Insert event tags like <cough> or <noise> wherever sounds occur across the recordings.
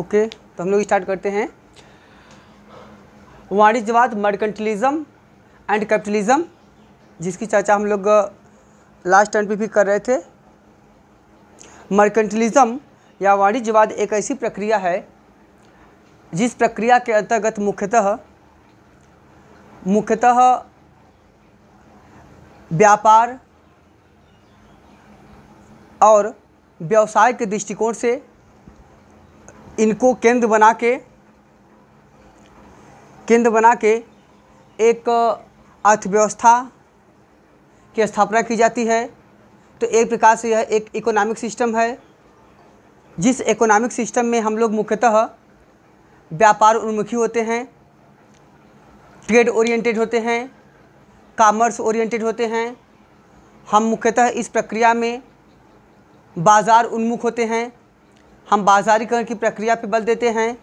okay तो हम लोग स्टार्ट करते हैं वाणिज्यवाद मर्केंटलिज्म एंड कैपिटलिज्म जिसकी चर्चा हम लोग लास्ट टाइम पे भी कर रहे थे मर्केंटलिज्म या वाणिज्यवाद एक ऐसी प्रक्रिया है जिस प्रक्रिया के अंतर्गत मुख्यतः मुख्यतः व्यापार और व्यवसाय के दृष्टिकोण से इनको केंद्र बना के केंद्र बना के एक अर्थव्यवस्था की स्थापना की जाती है तो एक प्रकार से यह एक इकोनॉमिक सिस्टम है जिस इकोनॉमिक सिस्टम में हम लोग मुख्यतः व्यापार उन्मुखी होते हैं ट्रेड ओरिएंटेड होते हैं कामर्स ओरिएंटेड होते हैं हम मुख्यतः इस प्रक्रिया में बाज़ार उन्मुख होते हैं हम बाजारीकरण की प्रक्रिया पर बल देते हैं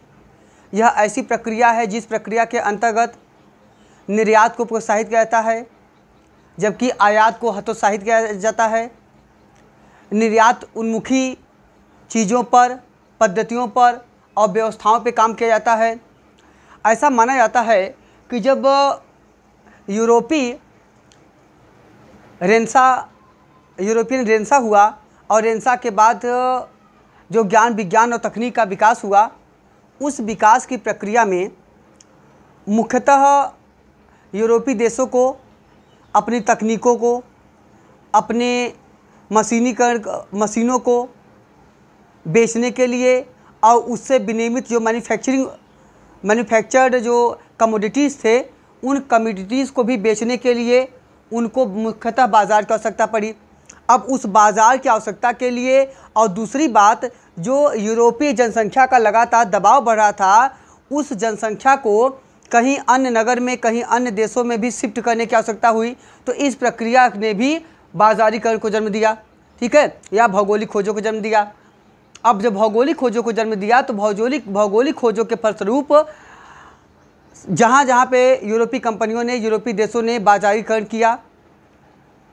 यह ऐसी प्रक्रिया है जिस प्रक्रिया के अंतर्गत निर्यात को प्रोत्साहित किया जाता है जबकि आयात को हतोत्साहित किया जाता है निर्यात उन्मुखी चीज़ों पर पद्धतियों पर और व्यवस्थाओं पर काम किया जाता है ऐसा माना जाता है कि जब यूरोपी रेंसा यूरोपियन रेंसा हुआ और रेंसा के बाद जो ज्ञान विज्ञान और तकनीक का विकास हुआ उस विकास की प्रक्रिया में मुख्यतः यूरोपीय देशों को अपनी तकनीकों को अपने मशीनीकरण मशीनों को बेचने के लिए और उससे विनियमित जो मैन्युफैक्चरिंग मैन्युफैक्चर्ड जो कमोडिटीज़ थे उन कमोडिटीज़ को भी बेचने के लिए उनको मुख्यतः बाज़ार की आवश्यकता पड़ी अब उस बाज़ार की आवश्यकता के लिए और दूसरी बात जो यूरोपीय जनसंख्या का लगातार दबाव बढ़ रहा था उस जनसंख्या को कहीं अन्य नगर में कहीं अन्य देशों में भी शिफ्ट करने की आवश्यकता हुई तो इस प्रक्रिया ने भी बाजारीकरण को जन्म दिया ठीक है या भौगोलिक खोजों को जन्म दिया अब जब भौगोलिक खोजों को जन्म दिया तो भौगोलिक भौगोलिक खोजों के फलस्वरूप जहाँ जहाँ पे यूरोपीय कंपनियों ने यूरोपीय देशों ने बाजारीकरण किया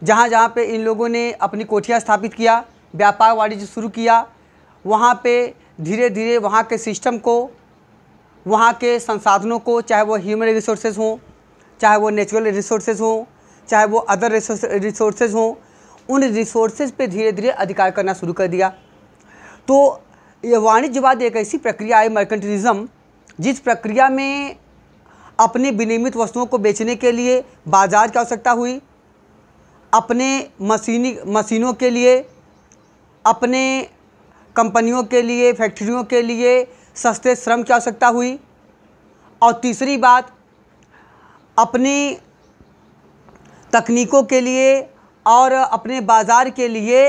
जहाँ जहाँ पे इन लोगों ने अपनी कोठियाँ स्थापित किया व्यापार वाणिज्य शुरू किया वहाँ पे धीरे धीरे वहाँ के सिस्टम को वहाँ के संसाधनों को चाहे वो ह्यूमन रिसोर्सेज हों चाहे वो नेचुरल रिसोर्सेज हों चाहे वो अदर रिसोर्सेज हों उन रिसोर्सेज पे धीरे धीरे अधिकार करना शुरू कर दिया तो ये वाणिज्यवाद एक ऐसी प्रक्रिया है मर्केंटलिज्म जिस प्रक्रिया में अपनी विनियमित वस्तुओं को बेचने के लिए बाजार की आवश्यकता हुई अपने मशीनी मशीनों के लिए अपने कंपनियों के लिए फैक्ट्रियों के लिए सस्ते श्रम की आवश्यकता हुई और तीसरी बात अपनी तकनीकों के लिए और अपने बाज़ार के लिए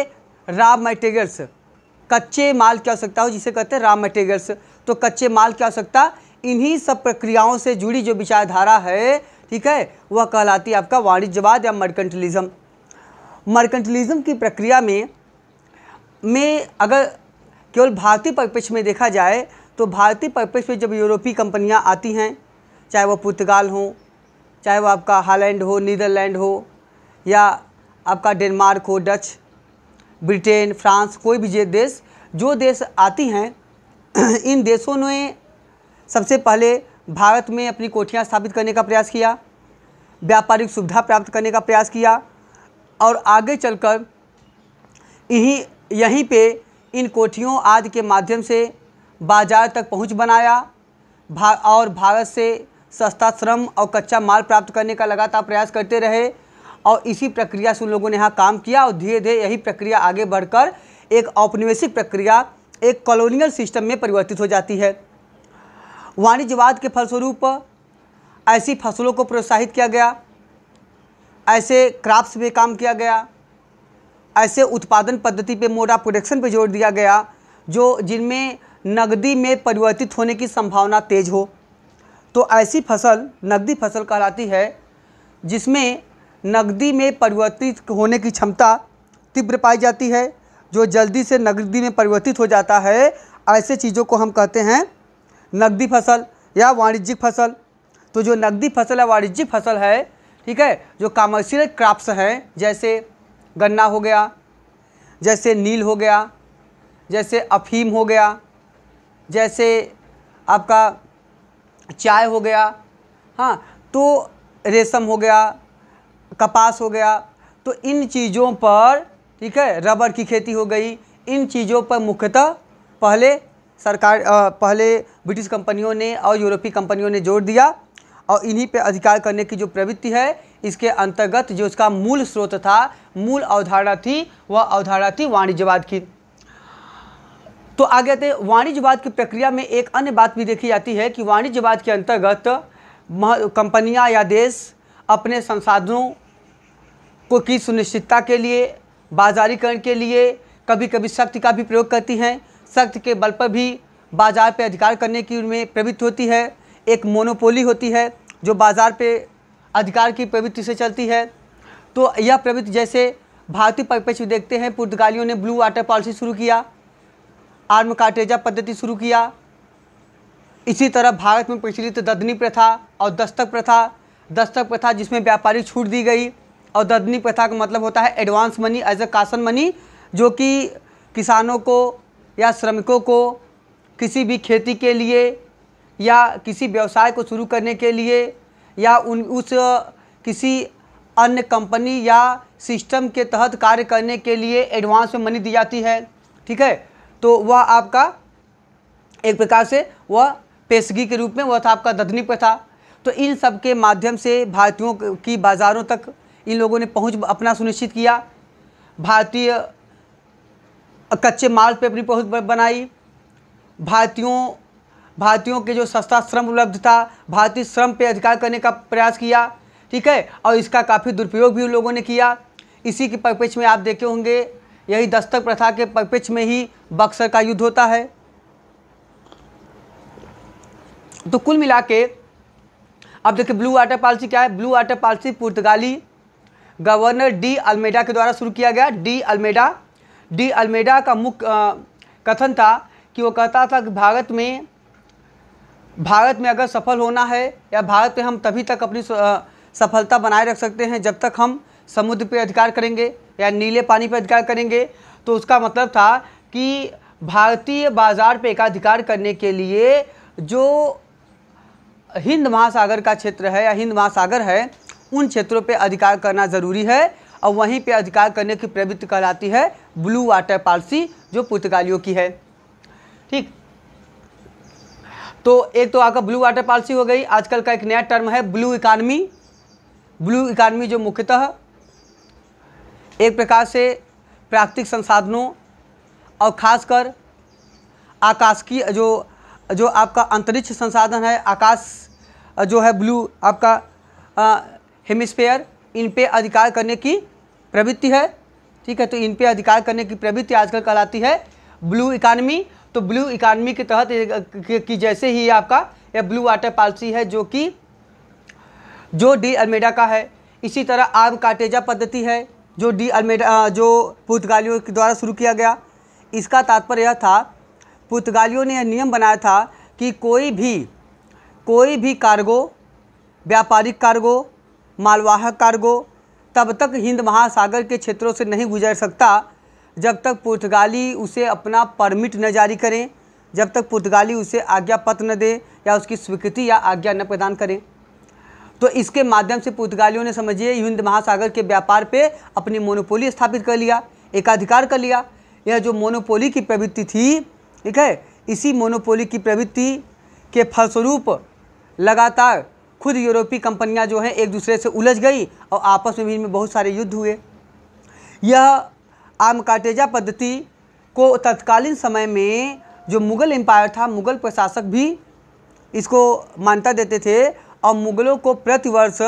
राम मटेरियल्स कच्चे माल की आवश्यकता हो जिसे कहते हैं राम मटेरियल्स तो कच्चे माल की आवश्यकता इन्हीं सब प्रक्रियाओं से जुड़ी जो विचारधारा है ठीक है वह कहलाती है आपका वाणिज्यवाद या मर्केंटलिज्म मर्केंटलिज्म की प्रक्रिया में में अगर केवल भारतीय परिप्रेक्ष्य में देखा जाए तो भारतीय परिप्रेक्ष्य में जब यूरोपीय कंपनियां आती हैं चाहे वो पुर्तगाल हो चाहे वो आपका हालैंड हो नीदरलैंड हो या आपका डेनमार्क हो डच ब्रिटेन फ्रांस कोई भी देश जो देश आती हैं <clears throat> इन देशों ने सबसे पहले भारत में अपनी कोठियाँ स्थापित करने का प्रयास किया व्यापारिक सुविधा प्राप्त करने का प्रयास किया और आगे चलकर यहीं यहीं पे इन कोठियों आदि के माध्यम से बाजार तक पहुंच बनाया भा, और भारत से सस्ता श्रम और कच्चा माल प्राप्त करने का लगातार प्रयास करते रहे और इसी प्रक्रिया से उन लोगों ने यहाँ काम किया और धीरे धीरे यही प्रक्रिया आगे बढ़कर एक औपनिवेशिक प्रक्रिया एक कॉलोनियल सिस्टम में परिवर्तित हो जाती है वाणिज्यवाद के फलस्वरूप ऐसी फसलों को प्रोत्साहित किया गया ऐसे क्राफ्ट्स में काम किया गया ऐसे उत्पादन पद्धति पे मोटा प्रोडक्शन पे जोर दिया गया जो जिनमें नगदी में परिवर्तित होने की संभावना तेज हो तो ऐसी फसल नगदी फसल कहलाती है जिसमें नगदी में परिवर्तित होने की क्षमता तीव्र पाई जाती है जो जल्दी से नगदी में परिवर्तित हो जाता है ऐसे चीज़ों को हम कहते हैं नगदी फसल या वाणिज्यिक फसल तो जो नगदी फसल या वाणिज्यिक फसल है ठीक है जो कामर्शियल क्राप्स हैं जैसे गन्ना हो गया जैसे नील हो गया जैसे अफीम हो गया जैसे आपका चाय हो गया हाँ तो रेशम हो गया कपास हो गया तो इन चीज़ों पर ठीक है रबर की खेती हो गई इन चीज़ों पर मुख्यतः पहले सरकार आ, पहले ब्रिटिश कंपनियों ने और यूरोपीय कंपनियों ने जोर दिया और इन्हीं पे अधिकार करने की जो प्रवृत्ति है इसके अंतर्गत जो उसका मूल स्रोत था मूल अवधारणा थी वह अवधारणा थी वाणिज्यवाद की तो आगे आते वाणिज्यवाद की प्रक्रिया में एक अन्य बात भी देखी जाती है कि वाणिज्यवाद के अंतर्गत कंपनियां या देश अपने संसाधनों को की सुनिश्चितता के लिए बाजारीकरण के लिए कभी कभी शक्ति का भी प्रयोग करती हैं शक्ति के बल पर भी बाजार पर अधिकार करने की उनमें प्रवृत्ति होती है एक मोनोपोली होती है जो बाज़ार पे अधिकार की प्रवृत्ति से चलती है तो यह प्रवृत्ति जैसे भारतीय परिपेक्ष देखते हैं पुर्तगालियों ने ब्लू वाटर पॉलिसी शुरू किया आर्म कार्टेजा पद्धति शुरू किया इसी तरह भारत में प्रचलित ददनी प्रथा और दस्तक प्रथा दस्तक प्रथा जिसमें व्यापारी छूट दी गई और ददनी प्रथा का मतलब होता है advance money as a caution money जो कि किसानों को या श्रमिकों को किसी भी खेती के लिए या किसी व्यवसाय को शुरू करने के लिए या उन उस किसी अन्य कंपनी या सिस्टम के तहत कार्य करने के लिए एडवांस में मनी दी जाती है ठीक है तो वह आपका एक प्रकार से वह पेशगी के रूप में वह था आपका ददनी प्रथा था तो इन सब के माध्यम से भारतीयों की बाज़ारों तक इन लोगों ने पहुंच अपना सुनिश्चित किया भारतीय कच्चे माल पर अपनी पहुँच बनाई भारतीयों भारतीयों के जो सस्ता श्रम उपलब्ध था भारतीय श्रम पे अधिकार करने का प्रयास किया ठीक है और इसका काफ़ी दुरुपयोग भी लोगों ने किया इसी के परिपेक्ष में आप देखे होंगे यही दस्तक प्रथा के परिपेक्ष में ही बक्सर का युद्ध होता है तो कुल मिला के अब देखिए ब्लू वाटर पॉलिसी क्या है ब्लू वाटर पॉलिसी पुर्तगाली गवर्नर डी अल्मेडा के द्वारा शुरू किया गया डी अल्मेडा डी अल्मेडा का मुख्य कथन था कि वो कहता था कि भारत में भारत में अगर सफल होना है या भारत में हम तभी तक अपनी सफलता बनाए रख सकते हैं जब तक हम समुद्र पर अधिकार करेंगे या नीले पानी पर अधिकार करेंगे तो उसका मतलब था कि भारतीय बाज़ार पर एकाधिकार करने के लिए जो हिंद महासागर का क्षेत्र है या हिंद महासागर है उन क्षेत्रों पर अधिकार करना ज़रूरी है और वहीं पर अधिकार करने की प्रवृत्ति कहलाती है ब्लू वाटर पॉलिसी जो पुर्तगालियों की है ठीक तो एक तो आपका ब्लू वाटर पॉलिसी हो गई आजकल का एक नया टर्म है ब्लू इकानमी ब्लू इकानमी जो मुख्यतः एक प्रकार से प्राकृतिक संसाधनों और ख़ासकर आकाश की जो जो आपका अंतरिक्ष संसाधन है आकाश जो है ब्लू आपका हेमिस्फेयर इन पे अधिकार करने की प्रवृत्ति है ठीक है तो इन पे अधिकार करने की प्रवृत्ति आजकल कहलाती है ब्लू इकानमी तो ब्लू इकानमी के तहत की जैसे ही आपका यह ब्लू वाटर पॉलिसी है जो कि जो डी अल्मेडा का है इसी तरह आर्म काटेजा पद्धति है जो डी अल्मेडा जो पुर्तगालियों के द्वारा शुरू किया गया इसका तात्पर्य यह था पुर्तगालियों ने यह नियम बनाया था कि कोई भी कोई भी कार्गो व्यापारिक कार्गो मालवाहक कार्गो तब तक हिंद महासागर के क्षेत्रों से नहीं गुजर सकता जब तक पुर्तगाली उसे अपना परमिट न जारी करें जब तक पुर्तगाली उसे आज्ञा पत्र न दे या उसकी स्वीकृति या आज्ञा न प्रदान करें तो इसके माध्यम से पुर्तगालियों ने समझिए हिंद महासागर के व्यापार पे अपनी मोनोपोली स्थापित कर लिया एकाधिकार कर लिया यह जो मोनोपोली की प्रवृत्ति थी ठीक है इसी मोनोपोली की प्रवृत्ति के फलस्वरूप लगातार खुद यूरोपीय कंपनियां जो हैं एक दूसरे से उलझ गई और आपस में भी इनमें बहुत सारे युद्ध हुए यह आम काटेजा पद्धति को तत्कालीन समय में जो मुग़ल एम्पायर था मुग़ल प्रशासक भी इसको मान्यता देते थे और मुग़लों को प्रतिवर्ष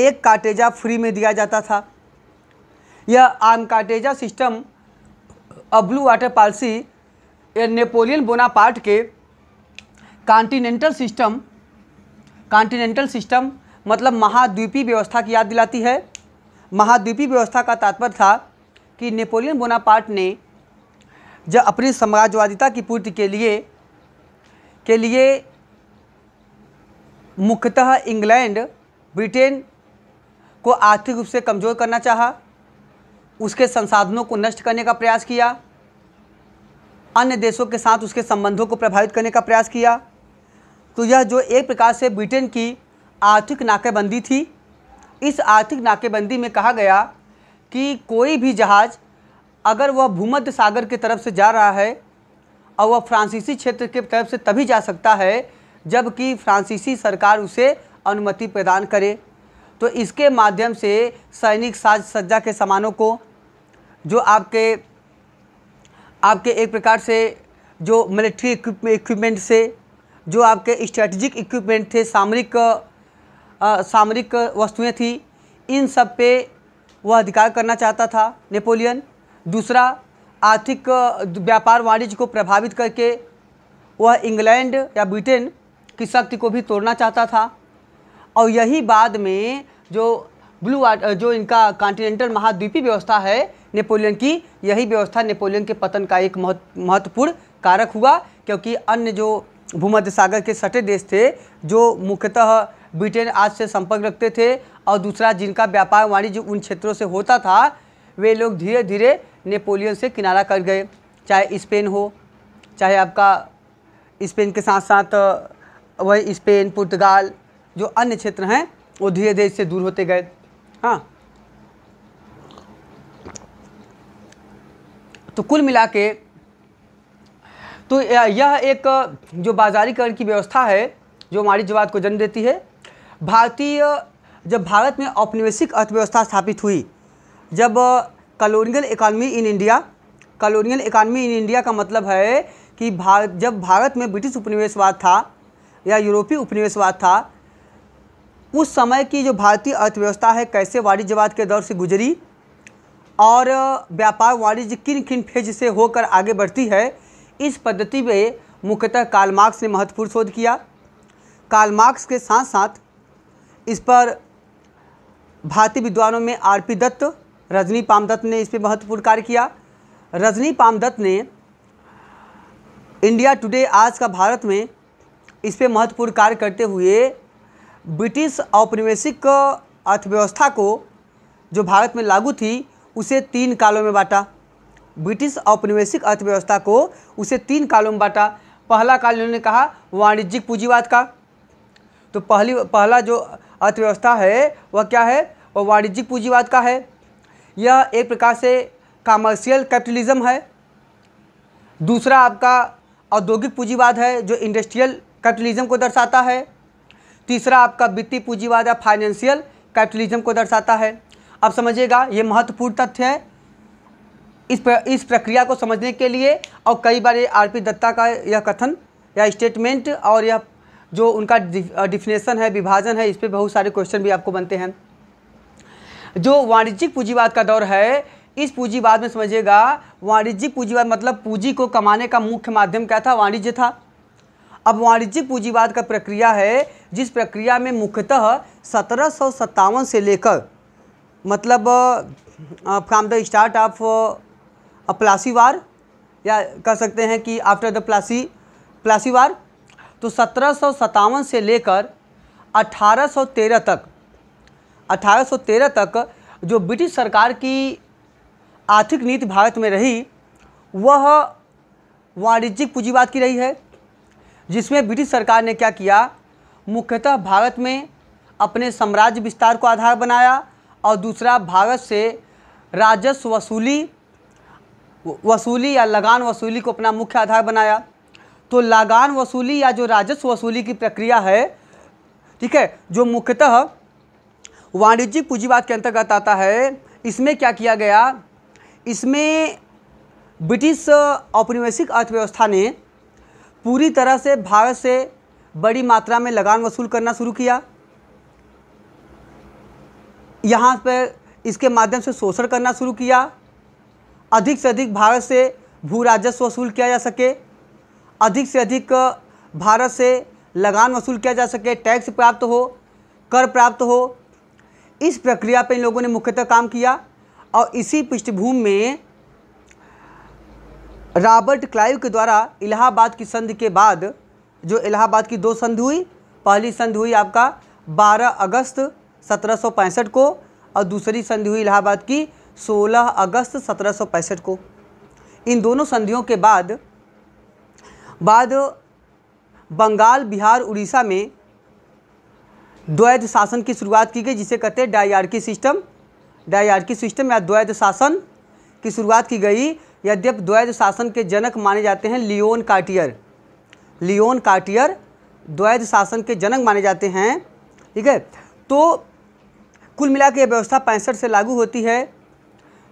एक काटेजा फ्री में दिया जाता था यह आम काटेजा सिस्टम और ब्लू वाटर पॉलिसी या नेपोलियन बोनापार्ट के कॉन्टिनेंटल सिस्टम कॉन्टिनेंटल सिस्टम मतलब महाद्वीपीय व्यवस्था की याद दिलाती है महाद्वीपीय व्यवस्था का तात्पर्य था कि नेपोलियन बोनापार्ट ने जब अपनी साम्राज्यवादिता की पूर्ति के लिए के लिए मुख्यतः इंग्लैंड ब्रिटेन को आर्थिक रूप से कमज़ोर करना चाहा उसके संसाधनों को नष्ट करने का प्रयास किया अन्य देशों के साथ उसके संबंधों को प्रभावित करने का प्रयास किया तो यह जो एक प्रकार से ब्रिटेन की आर्थिक नाकेबंदी थी इस आर्थिक नाकेबंदी में कहा गया कि कोई भी जहाज़ अगर वह भूमध्य सागर की तरफ से जा रहा है और वह फ्रांसीसी क्षेत्र की तरफ से तभी जा सकता है जबकि फ्रांसीसी सरकार उसे अनुमति प्रदान करे तो इसके माध्यम से सैनिक साज सज्जा के सामानों को जो आपके आपके एक प्रकार से जो मिलिट्री इक्विपमेंट से जो आपके स्ट्रेटजिक इक्विपमेंट थे सामरिक सामरिक वस्तुएं थी इन सब पे वह अधिकार करना चाहता था नेपोलियन दूसरा आर्थिक व्यापार वाणिज्य को प्रभावित करके वह इंग्लैंड या ब्रिटेन की शक्ति को भी तोड़ना चाहता था और यही बाद में जो ब्लू जो इनका कॉन्टिनेंटल महाद्वीपीय व्यवस्था है नेपोलियन की यही व्यवस्था नेपोलियन के पतन का एक महत्वपूर्ण कारक हुआ क्योंकि अन्य जो भूमध्य सागर के सटे देश थे जो मुख्यतः ब्रिटेन आज से संपर्क रखते थे और दूसरा जिनका व्यापार वाणिज्य उन क्षेत्रों से होता था वे लोग धीरे धीरे नेपोलियन से किनारा कर गए चाहे स्पेन हो चाहे आपका स्पेन के साथ साथ वही स्पेन पुर्तगाल जो अन्य क्षेत्र हैं वो धीरे धीरे इससे दूर होते गए हाँ तो कुल मिला के तो यह एक जो बाजारीकरण की व्यवस्था है जो वाणिज्यवाद को जन्म देती है भारतीय जब भारत में औपनिवेशिक अर्थव्यवस्था स्थापित हुई जब colonial economy in India colonial economy in India का मतलब है कि भारत जब भारत में ब्रिटिश उपनिवेशवाद था या यूरोपीय उपनिवेशवाद था उस समय की जो भारतीय अर्थव्यवस्था है कैसे वाणिज्यवाद के दौर से गुजरी और व्यापार वाणिज्य किन किन फेज से होकर आगे बढ़ती है इस पद्धति में मुख्यतः काल मार्क्स ने महत्वपूर्ण शोध किया काल मार्क्स के साथ साथ इस पर भारतीय विद्वानों में आर पी दत्त रजनी पामदत्त ने इस पर महत्वपूर्ण कार्य किया रजनी पामदत्त ने इंडिया टुडे आज का भारत में इस पर महत्वपूर्ण कार्य करते हुए ब्रिटिश औपनिवेशिक अर्थव्यवस्था को जो भारत में लागू थी उसे तीन कालों में बांटा ब्रिटिश औपनिवेशिक अर्थव्यवस्था को उसे तीन कालों में बांटा पहला काल इन्होंने कहा वाणिज्यिक पूंजीवाद का तो पहली पहला जो अर्थव्यवस्था है वह क्या है वह वाणिज्यिक पूंजीवाद का है यह एक प्रकार से कॉमर्शियल कैपिटलिज्म है दूसरा आपका औद्योगिक पूंजीवाद है जो इंडस्ट्रियल कैपिटलिज्म को दर्शाता है तीसरा आपका वित्तीय पूंजीवाद या फाइनेंशियल कैपिटलिज्म को दर्शाता है अब समझिएगा ये महत्वपूर्ण तथ्य है इस प्र, इस प्रक्रिया को समझने के लिए और कई बार ये आर पी दत्ता का यह कथन या स्टेटमेंट और यह जो उनका डिफिनेशन है विभाजन है इस पर बहुत सारे क्वेश्चन भी आपको बनते हैं जो वाणिज्यिक पूंजीवाद का दौर है इस पूंजीवाद में समझिएगा वाणिज्यिक पूंजीवाद मतलब पूंजी को कमाने का मुख्य माध्यम क्या था वाणिज्य था अब वाणिज्यिक पूंजीवाद का प्रक्रिया है जिस प्रक्रिया में मुख्यतः सत्रह से लेकर मतलब from the start of Plassey war या कह सकते हैं कि after the Plassey Plassey war तो सत्रह से लेकर 1813 तक 1813 तक जो ब्रिटिश सरकार की आर्थिक नीति भारत में रही वह वाणिज्यिक पूंजीवाद की रही है जिसमें ब्रिटिश सरकार ने क्या किया मुख्यतः भारत में अपने साम्राज्य विस्तार को आधार बनाया और दूसरा भारत से राजस्व वसूली वसूली या लगान वसूली को अपना मुख्य आधार बनाया तो लगान वसूली या जो राजस्व वसूली की प्रक्रिया है ठीक है जो मुख्यतः वाणिज्यिक पूंजीवाद के अंतर्गत आता है इसमें क्या किया गया इसमें ब्रिटिश औपनिवेशिक अर्थव्यवस्था ने पूरी तरह से भारत से बड़ी मात्रा में लगान वसूल करना शुरू किया यहाँ पर इसके माध्यम से शोषण करना शुरू किया अधिक से अधिक भारत से भू राजस्व वसूल किया जा सके अधिक से अधिक भारत से लगान वसूल किया जा सके टैक्स प्राप्त हो कर प्राप्त हो इस प्रक्रिया पर इन लोगों ने मुख्यतः काम किया और इसी पृष्ठभूमि में रॉबर्ट क्लाइव के द्वारा इलाहाबाद की संधि के बाद जो इलाहाबाद की दो संधि हुई पहली संधि हुई आपका 12 अगस्त 1765 को और दूसरी संधि हुई इलाहाबाद की 16 अगस्त 1765 को इन दोनों संधियों के बाद बाद बंगाल बिहार उड़ीसा में द्वैध शासन की शुरुआत की गई जिसे कहते हैं डायार्की सिस्टम डायार्की सिस्टम या द्वैध शासन की शुरुआत की गई यद्यप द्वैध शासन के जनक माने जाते हैं लियोन कार्टियर लियोन कार्टियर द्वैध शासन के जनक माने जाते हैं ठीक है तो कुल मिला के व्यवस्था पैंसठ से लागू होती है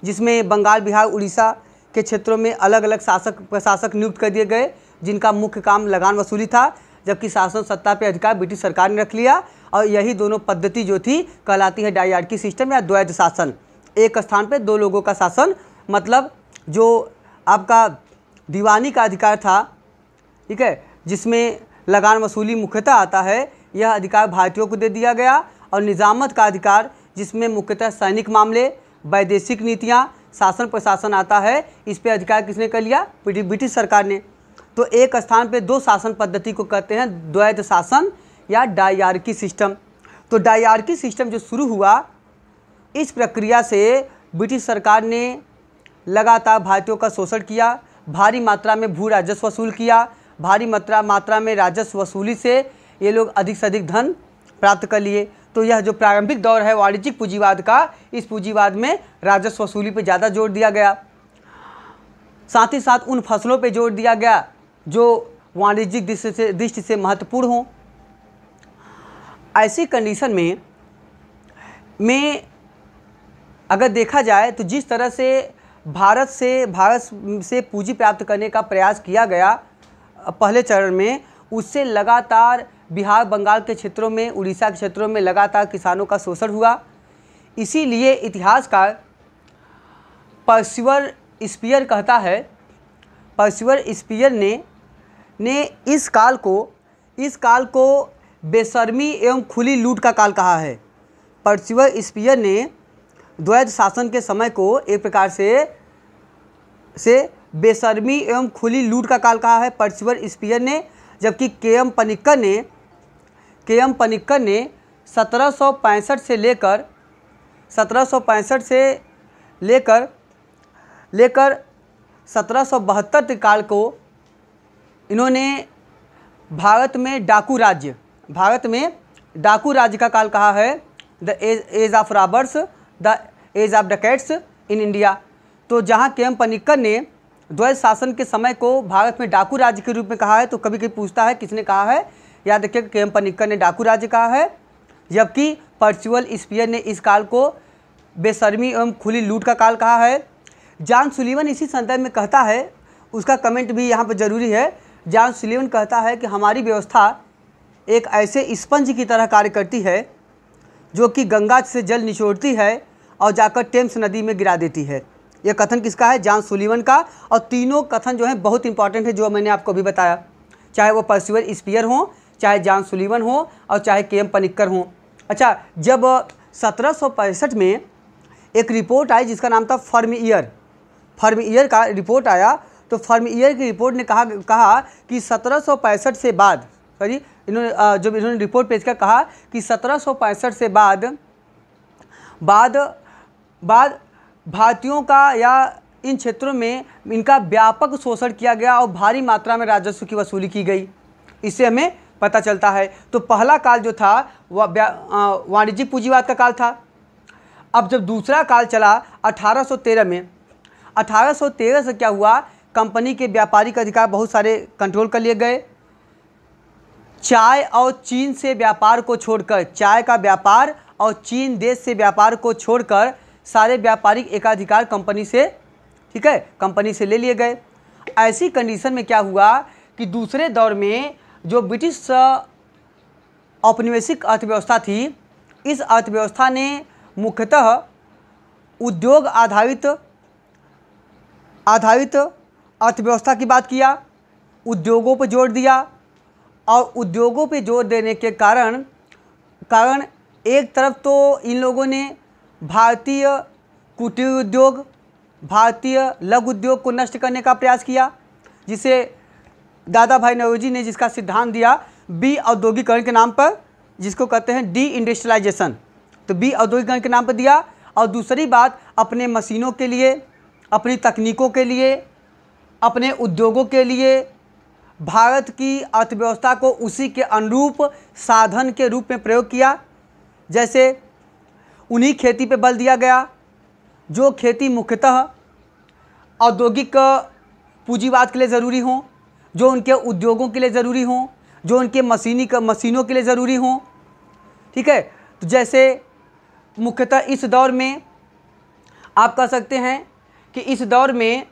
जिसमें बंगाल बिहार उड़ीसा के क्षेत्रों में अलग अलग शासक प्रशासक नियुक्त कर दिए गए जिनका मुख्य काम लगान वसूली था जबकि शासन सत्ता पे अधिकार ब्रिटिश सरकार ने रख लिया और यही दोनों पद्धति जो थी कहलाती है की सिस्टम या द्वैध शासन एक स्थान पे दो लोगों का शासन मतलब जो आपका दीवानी का अधिकार था ठीक है जिसमें लगान वसूली मुख्यतः आता है यह अधिकार भारतीयों को दे दिया गया और निज़ामत का अधिकार जिसमें मुख्यतः सैनिक मामले वैदेशिक नीतियाँ शासन प्रशासन आता है इस पर अधिकार किसने कर लिया ब्रिटिश सरकार ने तो एक स्थान पे दो शासन पद्धति को कहते हैं द्वैत शासन या डायार्की सिस्टम तो डायार्की सिस्टम जो शुरू हुआ इस प्रक्रिया से ब्रिटिश सरकार ने लगातार भारतीयों का शोषण किया भारी मात्रा में भू राजस्व वसूल किया भारी मात्रा मात्रा में राजस्व वसूली से ये लोग अधिक से अधिक धन प्राप्त कर लिए तो यह जो प्रारंभिक दौर है वाणिज्यिक पूंजीवाद का इस पूंजीवाद में राजस्व वसूली पर ज़्यादा जोर दिया गया साथ ही साथ उन फसलों पर जोर दिया गया जो वाणिज्यिक दृष्टि से दृष्टि से महत्वपूर्ण हों ऐसी कंडीशन में में अगर देखा जाए तो जिस तरह से भारत से भारत से पूंजी प्राप्त करने का प्रयास किया गया पहले चरण में उससे लगातार बिहार बंगाल के क्षेत्रों में उड़ीसा के क्षेत्रों में लगातार किसानों का शोषण हुआ इसीलिए इतिहासकार परसिवर स्पियर कहता है परसिवर स्पियर ने ने इस काल को इस काल को बेशर्मी एवं खुली लूट का काल कहा है परसिव स्पियर ने द्वैत शासन के समय को एक प्रकार से से बेशर्मी एवं खुली लूट का काल कहा है परसिवर स्पियर ने जबकि के एम पनिक्कर ने के एम पनिक्कर ने 1765 से लेकर 1765 से लेकर लेकर सत्रह के काल को इन्होंने भारत में डाकू राज्य भारत में डाकू राज्य का काल कहा है the age of robbers the age of dacoits in India तो जहाँ के एम पनिक्कर ने द्वैत शासन के समय को भारत में डाकू राज्य के रूप में कहा है तो कभी कभी पूछता है किसने कहा है याद रखिए के एम पनिक्कर ने डाकू राज्य कहा है जबकि पर्चुअल स्पियर ने इस काल को बेशर्मी एवं खुली लूट का काल कहा है जान सुलीवन इसी संदर्भ में कहता है उसका कमेंट भी यहाँ पर जरूरी है जॉन सिलिवन कहता है कि हमारी व्यवस्था एक ऐसे स्पंज की तरह कार्य करती है जो कि गंगा से जल निचोड़ती है और जाकर टेम्स नदी में गिरा देती है यह कथन किसका है जॉन सुलिवन का और तीनों कथन जो है बहुत इंपॉर्टेंट है जो मैंने आपको भी बताया चाहे वो पर्सिवर स्पियर हों चाहे जॉन सुलिवन हो और चाहे के एम पनिक्कर हों अच्छा जब सत्रह में एक रिपोर्ट आई जिसका नाम था फर्म ईयर फर्म ईयर का रिपोर्ट आया तो फर्म ईयर की रिपोर्ट ने कहा कहा कि सत्रह से बाद सॉरी इन्होंने जब इन्होंने रिपोर्ट पेश कर कहा कि सत्रह से बाद बाद बाद भारतीयों का या इन क्षेत्रों में इनका व्यापक शोषण किया गया और भारी मात्रा में राजस्व की वसूली की गई इससे हमें पता चलता है तो पहला काल जो था वह वाणिज्यिक पूंजीवाद का काल था अब जब दूसरा काल चला 1813 में 1813 से क्या हुआ कंपनी के व्यापारिक अधिकार बहुत सारे कंट्रोल कर लिए गए चाय और चीन से व्यापार को छोड़कर चाय का व्यापार और चीन देश से व्यापार को छोड़कर सारे व्यापारिक एकाधिकार कंपनी से ठीक है कंपनी से ले लिए गए ऐसी कंडीशन में क्या हुआ कि दूसरे दौर में जो ब्रिटिश औपनिवेशिक अर्थव्यवस्था थी इस अर्थव्यवस्था ने मुख्यतः उद्योग आधारित आधारित अर्थव्यवस्था की बात किया उद्योगों पर जोर दिया और उद्योगों पर जोर देने के कारण कारण एक तरफ तो इन लोगों ने भारतीय कुटीर उद्योग भारतीय लघु उद्योग को नष्ट करने का प्रयास किया जिसे दादा भाई नरोजी ने जिसका सिद्धांत दिया बी औद्योगिकरण के नाम पर जिसको कहते हैं डी इंडस्ट्रियलाइजेशन तो बी औद्योगिकरण के नाम पर दिया और दूसरी बात अपने मशीनों के लिए अपनी तकनीकों के लिए अपने उद्योगों के लिए भारत की अर्थव्यवस्था को उसी के अनुरूप साधन के रूप में प्रयोग किया जैसे उन्हीं खेती पर बल दिया गया जो खेती मुख्यतः औद्योगिक पूंजीवाद के लिए ज़रूरी हों जो उनके उद्योगों के लिए ज़रूरी हों जो उनके मशीनी मशीनों के लिए ज़रूरी हों ठीक है तो जैसे मुख्यतः इस दौर में आप कह सकते हैं कि इस दौर में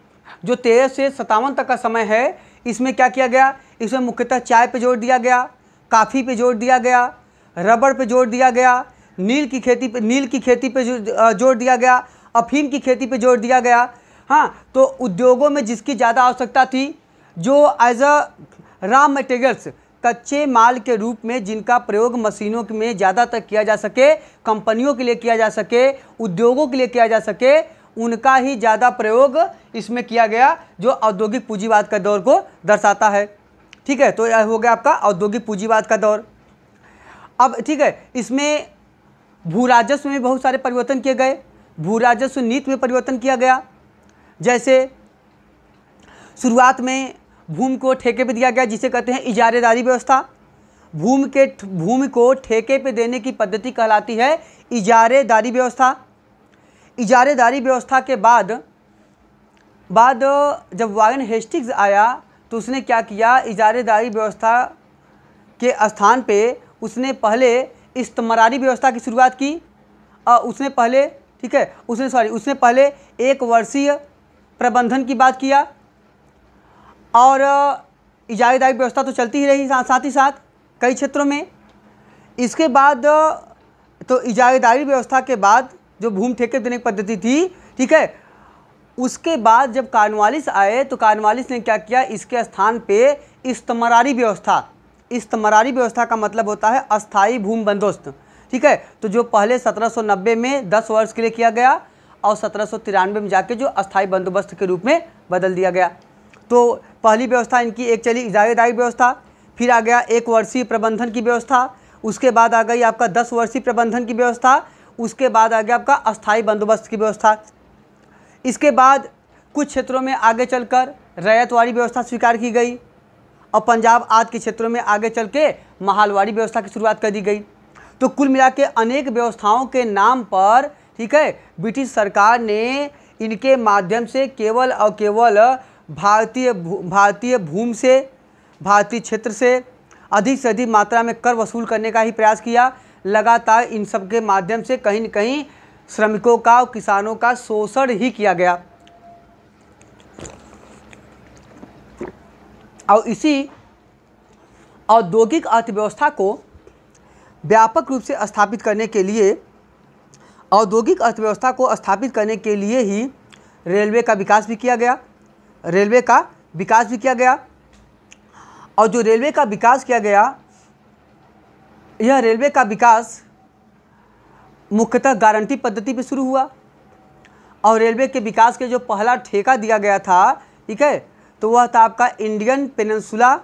जो तेरह से सत्तावन तक का समय है इसमें क्या किया गया इसमें मुख्यतः चाय पर जोर दिया गया काफ़ी पे जोर दिया गया रबड़ पे जोर दिया गया नील की खेती पे नील की खेती पे जोर दिया गया अफीम की खेती पे जोर दिया गया हाँ तो उद्योगों में जिसकी ज़्यादा आवश्यकता थी जो एज अ रॉ मटेरियल्स कच्चे माल के रूप में जिनका प्रयोग मशीनों में ज़्यादातर किया जा सके कंपनियों के लिए किया जा सके उद्योगों के लिए किया जा सके उनका ही ज़्यादा प्रयोग इसमें किया गया जो औद्योगिक पूंजीवाद का दौर को दर्शाता है ठीक है तो यह हो गया आपका औद्योगिक पूंजीवाद का दौर अब ठीक है इसमें भू राजस्व में बहुत सारे परिवर्तन किए गए भू राजस्व नीति में परिवर्तन किया गया जैसे शुरुआत में भूमि को ठेके पर दिया गया जिसे कहते हैं इजारेदारी व्यवस्था भूमि के भूमि को ठेके पर देने की पद्धति कहलाती है इजारेदारी व्यवस्था इजारेदारी व्यवस्था के बाद बाद जब वागन हेस्टिक्स आया तो उसने क्या किया इजारेदारी व्यवस्था के स्थान पे उसने पहले इस्तमरारी व्यवस्था की शुरुआत की और उसने पहले ठीक है उसने सॉरी उसने पहले एक वर्षीय प्रबंधन की बात किया और इजारेदारी व्यवस्था तो चलती ही रही साथ ही साथ कई क्षेत्रों में इसके बाद तो इजारेदारी व्यवस्था के बाद जो भूम ठेके देने की पद्धति थी ठीक है उसके बाद जब कानवालिस आए तो कानवालिस ने क्या किया इसके स्थान पे इस्तमरारी व्यवस्था इस्तमरारी व्यवस्था का मतलब होता है अस्थाई भूमि बंदोस्त ठीक है तो जो पहले 1790 में 10 वर्ष के लिए किया गया और सत्रह में जाके जो अस्थाई बंदोबस्त के रूप में बदल दिया गया तो पहली व्यवस्था इनकी एक चली इजारेदारी व्यवस्था फिर आ गया एक वर्षीय प्रबंधन की व्यवस्था उसके बाद आ गई आपका दस वर्षीय प्रबंधन की व्यवस्था उसके बाद आ गया आपका अस्थाई बंदोबस्त की व्यवस्था इसके बाद कुछ क्षेत्रों में आगे चलकर रैयतवाड़ी व्यवस्था स्वीकार की गई और पंजाब आदि के क्षेत्रों में आगे चल के महालवाड़ी व्यवस्था की शुरुआत कर दी गई तो कुल मिला के अनेक व्यवस्थाओं के नाम पर ठीक है ब्रिटिश सरकार ने इनके माध्यम से केवल और केवल भारतीय भारतीय भूमि से भारतीय क्षेत्र से अधिक से अधिक मात्रा में कर वसूल करने का ही प्रयास किया लगातार इन सब के माध्यम से कहीं न कहीं श्रमिकों का और किसानों का शोषण ही किया गया और इसी औद्योगिक अर्थव्यवस्था को व्यापक रूप से स्थापित करने के लिए औद्योगिक अर्थव्यवस्था को स्थापित करने के लिए ही रेलवे का विकास भी किया गया रेलवे का विकास भी किया गया और जो रेलवे का विकास किया गया यह रेलवे का विकास मुख्यतः गारंटी पद्धति पर शुरू हुआ और रेलवे के विकास के जो पहला ठेका दिया गया था ठीक है तो वह था आपका इंडियन पेनन्सुला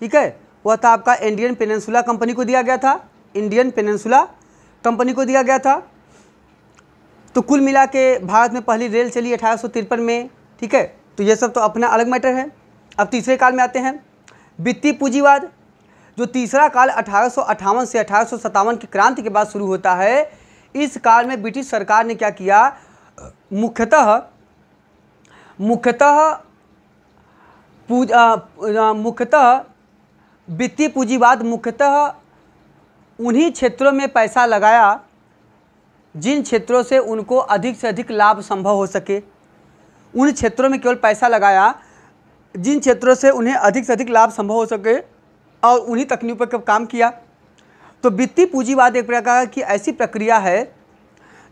ठीक है वह था आपका इंडियन पेनन्सुला कंपनी को दिया गया था इंडियन पेनन्सुला कंपनी को दिया गया था तो कुल मिला के भारत में पहली रेल चली अठारह में ठीक है तो ये सब तो अपना अलग मैटर है अब तीसरे काल में आते हैं वित्तीय पूंजीवाद जो तीसरा काल अठारह से अठारह की क्रांति के बाद शुरू होता है इस काल में ब्रिटिश सरकार ने क्या किया मुख्यतः मुख्यतः पूजा मुख्यतः वित्तीय पूंजीवाद मुख्यतः उन्हीं क्षेत्रों में पैसा लगाया जिन क्षेत्रों से उनको अधिक से अधिक लाभ संभव हो सके उन क्षेत्रों में केवल पैसा लगाया जिन क्षेत्रों से उन्हें अधिक से अधिक लाभ संभव हो सके और उन्हीं तकनीकों पर काम किया तो वित्तीय पूंजीवाद एक प्रकार की ऐसी प्रक्रिया है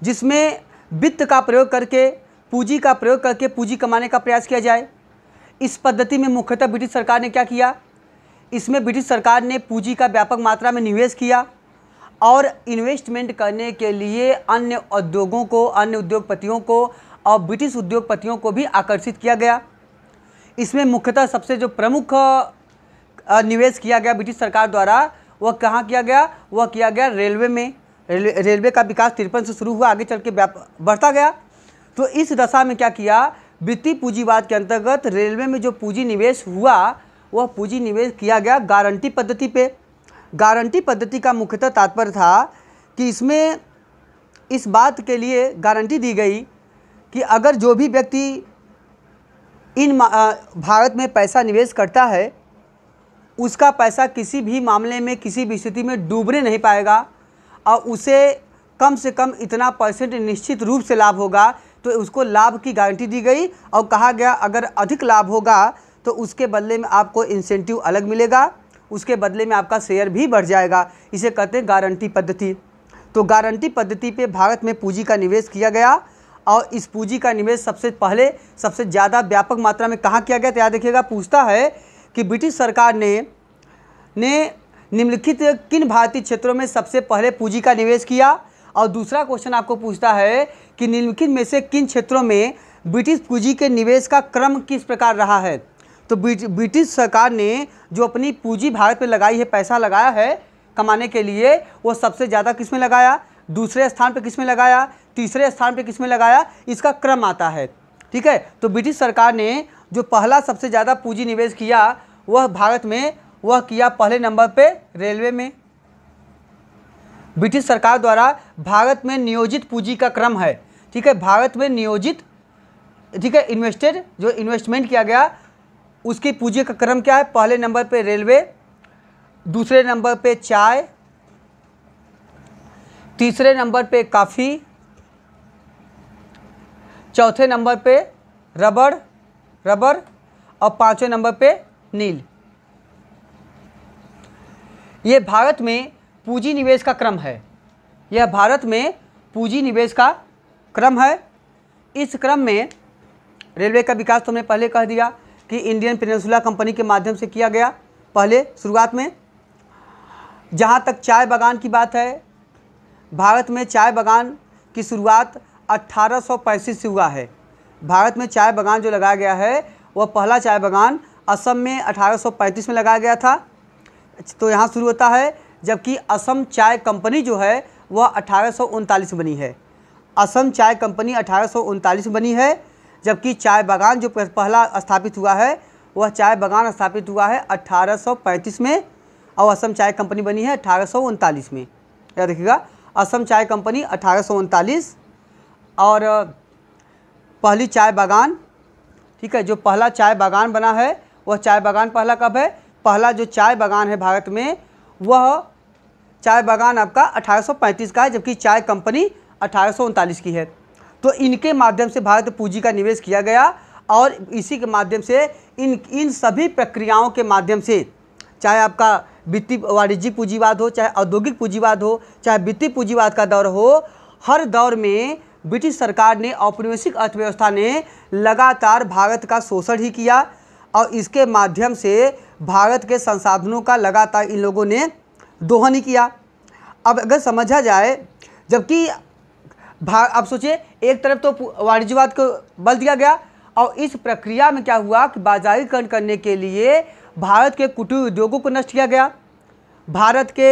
जिसमें वित्त का प्रयोग करके पूंजी का प्रयोग करके पूंजी कमाने का प्रयास किया जाए इस पद्धति में मुख्यतः ब्रिटिश सरकार ने क्या किया इसमें ब्रिटिश सरकार ने पूंजी का व्यापक मात्रा में निवेश किया और इन्वेस्टमेंट करने के लिए अन्य उद्योगों को अन्य उद्योगपतियों को और ब्रिटिश उद्योगपतियों को भी आकर्षित किया गया इसमें मुख्यतः सबसे जो प्रमुख निवेश किया गया ब्रिटिश सरकार द्वारा वह कहाँ किया गया वह किया गया रेलवे में रेलवे रेलवे का विकास तिरपन से शुरू हुआ आगे चल के बढ़ता गया तो इस दशा में क्या किया वित्तीय पूंजीवाद के अंतर्गत रेलवे में जो पूंजी निवेश हुआ वह पूंजी निवेश किया गया गारंटी पद्धति पे गारंटी पद्धति का मुख्यतः तात्पर्य था कि इसमें इस बात के लिए गारंटी दी गई कि अगर जो भी व्यक्ति इन भारत में पैसा निवेश करता है उसका पैसा किसी भी मामले में किसी भी स्थिति में डूबने नहीं पाएगा और उसे कम से कम इतना परसेंट निश्चित रूप से लाभ होगा तो उसको लाभ की गारंटी दी गई और कहा गया अगर अधिक लाभ होगा तो उसके बदले में आपको इंसेंटिव अलग मिलेगा उसके बदले में आपका शेयर भी बढ़ जाएगा इसे कहते हैं गारंटी पद्धति तो गारंटी पद्धति पे भारत में पूंजी का निवेश किया गया और इस पूंजी का निवेश सबसे पहले सबसे ज़्यादा व्यापक मात्रा में कहाँ किया गया तो याद देखिएगा पूछता है कि ब्रिटिश सरकार ने ने निम्नलिखित किन भारतीय क्षेत्रों में सबसे पहले पूंजी का निवेश किया और दूसरा क्वेश्चन आपको पूछता है कि निम्नलिखित में से किन क्षेत्रों में ब्रिटिश पूंजी के निवेश का क्रम किस प्रकार रहा है तो ब्रिटिश सरकार ने जो अपनी पूंजी भारत पर लगाई है पैसा लगाया है कमाने के लिए वो सबसे ज़्यादा किस में लगाया दूसरे स्थान पर किस में लगाया तीसरे स्थान पर किस में लगाया इसका क्रम आता है ठीक है तो ब्रिटिश सरकार ने जो पहला सबसे ज़्यादा पूंजी निवेश किया वह भारत में वह किया पहले नंबर पे रेलवे में ब्रिटिश सरकार द्वारा भारत में नियोजित पूंजी का क्रम है ठीक है भारत में नियोजित ठीक है इन्वेस्टेड जो इन्वेस्टमेंट किया गया उसकी पूंजी का क्रम क्या है पहले नंबर पे रेलवे दूसरे नंबर पे चाय तीसरे नंबर पे काफ़ी चौथे नंबर पे रबड़ रबर और पाँचवें नंबर पे नील ये भारत में पूंजी निवेश का क्रम है यह भारत में पूंजी निवेश का क्रम है इस क्रम में रेलवे का विकास तो हमने पहले कह दिया कि इंडियन पेनिनसुला कंपनी के माध्यम से किया गया पहले शुरुआत में जहाँ तक चाय बागान की बात है भारत में चाय बागान की शुरुआत अट्ठारह से हुआ है भारत में चाय बागान जो लगाया गया है वह पहला चाय बागान असम में 1835 में लगाया गया था तो यहाँ शुरू होता है जबकि असम चाय कंपनी जो है वह अठारह में बनी है असम चाय कंपनी अठारह में बनी है जबकि चाय बागान जो पहला स्थापित हुआ है वह चाय बागान स्थापित हुआ है 1835 में और असम चाय कंपनी बनी है अठारह में यह देखिएगा असम चाय कंपनी अठारह और पहली चाय बागान ठीक है जो पहला चाय बागान बना है वह चाय बागान पहला कब है पहला जो चाय बागान है भारत में वह चाय बागान आपका 1835 का है जबकि चाय कंपनी अठारह की है तो इनके माध्यम से भारत पूंजी का निवेश किया गया और इसी के माध्यम से इन इन सभी प्रक्रियाओं के माध्यम से चाहे आपका वित्तीय वाणिज्यिक पूंजीवाद हो चाहे औद्योगिक पूंजीवाद हो चाहे वित्तीय पूंजीवाद का दौर हो हर दौर में ब्रिटिश सरकार ने औपनिवेशिक अर्थव्यवस्था ने लगातार भारत का शोषण ही किया और इसके माध्यम से भारत के संसाधनों का लगातार इन लोगों ने दोहन ही किया अब अगर समझा जाए जबकि भाग आप सोचिए एक तरफ तो वाणिज्यवाद को बल दिया गया और इस प्रक्रिया में क्या हुआ कि बाजारीकरण करने के लिए भारत के कुटीर उद्योगों को नष्ट किया गया भारत के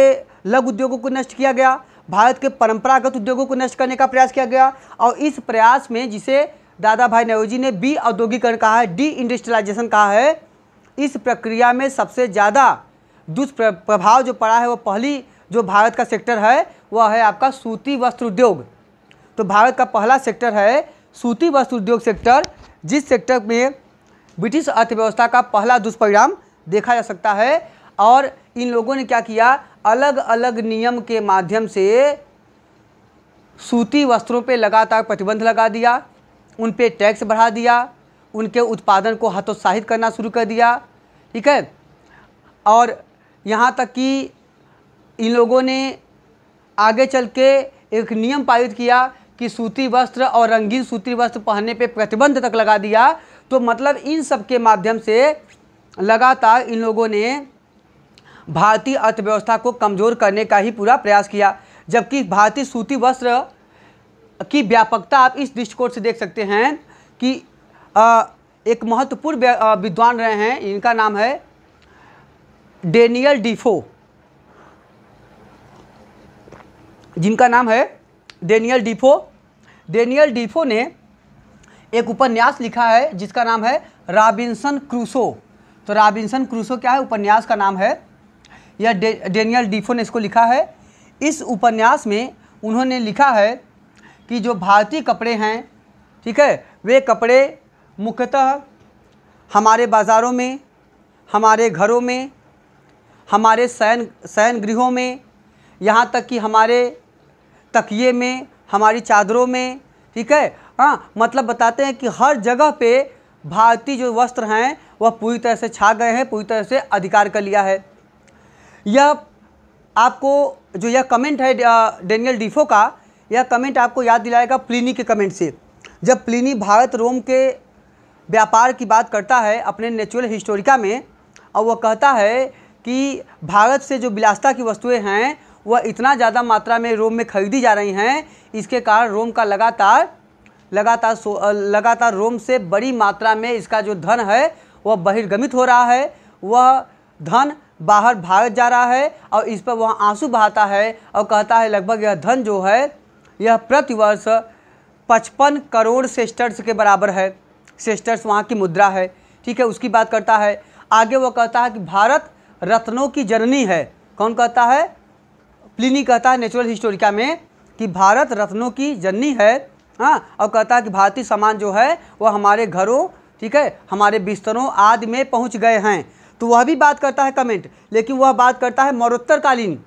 लघु उद्योगों को नष्ट किया गया भारत के परंपरागत उद्योगों को नष्ट करने का प्रयास किया गया और इस प्रयास में जिसे दादा भाई नवोजी ने बी औद्योगिकरण कहा है डी इंडस्ट्रियलाइजेशन कहा है इस प्रक्रिया में सबसे ज़्यादा दुष्प्रभाव जो पड़ा है वो पहली जो भारत का सेक्टर है वह है आपका सूती वस्त्र उद्योग तो भारत का पहला सेक्टर है सूती वस्त्र उद्योग सेक्टर जिस सेक्टर में ब्रिटिश अर्थव्यवस्था का पहला दुष्परिणाम देखा जा सकता है और इन लोगों ने क्या किया अलग अलग नियम के माध्यम से सूती वस्त्रों पे लगातार प्रतिबंध लगा दिया उन पे टैक्स बढ़ा दिया उनके उत्पादन को हतोत्साहित करना शुरू कर दिया ठीक है और यहाँ तक कि इन लोगों ने आगे चल के एक नियम पारित किया कि सूती वस्त्र और रंगीन सूती वस्त्र पहनने पे प्रतिबंध तक लगा दिया तो मतलब इन सब के माध्यम से लगातार इन लोगों ने भारतीय अर्थव्यवस्था को कमज़ोर करने का ही पूरा प्रयास किया जबकि भारतीय सूती वस्त्र की व्यापकता आप इस दृष्टिकोण से देख सकते हैं कि आ, एक महत्वपूर्ण विद्वान रहे हैं इनका नाम है डेनियल डिफो जिनका नाम है डेनियल डिफो डेनियल डिफो ने एक उपन्यास लिखा है जिसका नाम है राबिन्सन क्रूसो तो रॉबिन्सन क्रूसो क्या है उपन्यास का नाम है या डे, डेनियल डीफो ने इसको लिखा है इस उपन्यास में उन्होंने लिखा है कि जो भारतीय कपड़े हैं ठीक है वे कपड़े मुख्यतः हमारे बाज़ारों में हमारे घरों में हमारे शयन शयन गृहों में यहाँ तक कि हमारे तकिए में हमारी चादरों में ठीक है हाँ मतलब बताते हैं कि हर जगह पे भारतीय जो वस्त्र हैं वह पूरी तरह से छा गए हैं पूरी तरह से अधिकार कर लिया है यह आपको जो यह कमेंट है डेनियल डिफो का यह कमेंट आपको याद दिलाएगा प्लिनी के कमेंट से जब प्लिनी भारत रोम के व्यापार की बात करता है अपने नेचुरल हिस्टोरिका में और वह कहता है कि भारत से जो बिलासता की वस्तुएं हैं वह इतना ज़्यादा मात्रा में रोम में खरीदी जा रही हैं इसके कारण रोम का लगातार लगातार लगातार रोम से बड़ी मात्रा में इसका जो धन है वह बहिर्गमित हो रहा है वह धन बाहर भाग जा रहा है और इस पर वह आंसू बहाता है और कहता है लगभग यह धन जो है यह प्रतिवर्ष पचपन करोड़ सेस्टर्स के बराबर है सेस्टर्स वहाँ की मुद्रा है ठीक है उसकी बात करता है आगे वो कहता है कि भारत रत्नों की जननी है कौन कहता है प्लिनी कहता है नेचुरल हिस्टोरिका में कि भारत रत्नों की जननी है हाँ और कहता है कि भारतीय सामान जो है वह हमारे घरों ठीक है हमारे बिस्तरों आदि में पहुँच गए हैं तो वह भी बात करता है कमेंट लेकिन वह बात करता है मौरोत्तरकालीन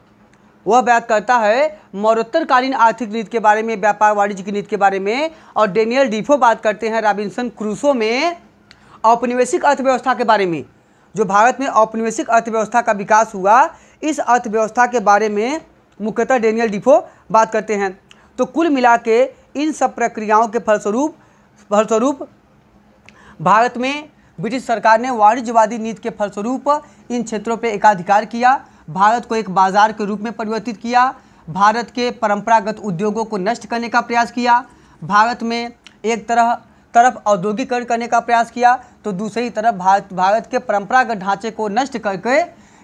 वह बात करता है मौरोत्तरकालीन आर्थिक नीति के बारे में व्यापार वाणिज्य की नीति के बारे में और डेनियल डिफो बात करते हैं रॉबिन्सन क्रूसो में औपनिवेशिक अर्थव्यवस्था के बारे में जो भारत में औपनिवेशिक अर्थव्यवस्था का विकास हुआ इस अर्थव्यवस्था के बारे में मुख्यतः डेनियल डिफो बात करते हैं तो कुल मिला के इन सब प्रक्रियाओं के फलस्वरूप फलस्वरूप भारत में ब्रिटिश सरकार ने वाणिज्यवादी नीति के फलस्वरूप इन क्षेत्रों पर एकाधिकार किया भारत को एक बाजार के रूप में परिवर्तित किया भारत के परंपरागत उद्योगों को नष्ट करने का प्रयास किया भारत में एक तरह तरफ औद्योगिकरण करने का प्रयास किया तो दूसरी तरफ भारत भारत के परंपरागत ढांचे को नष्ट करके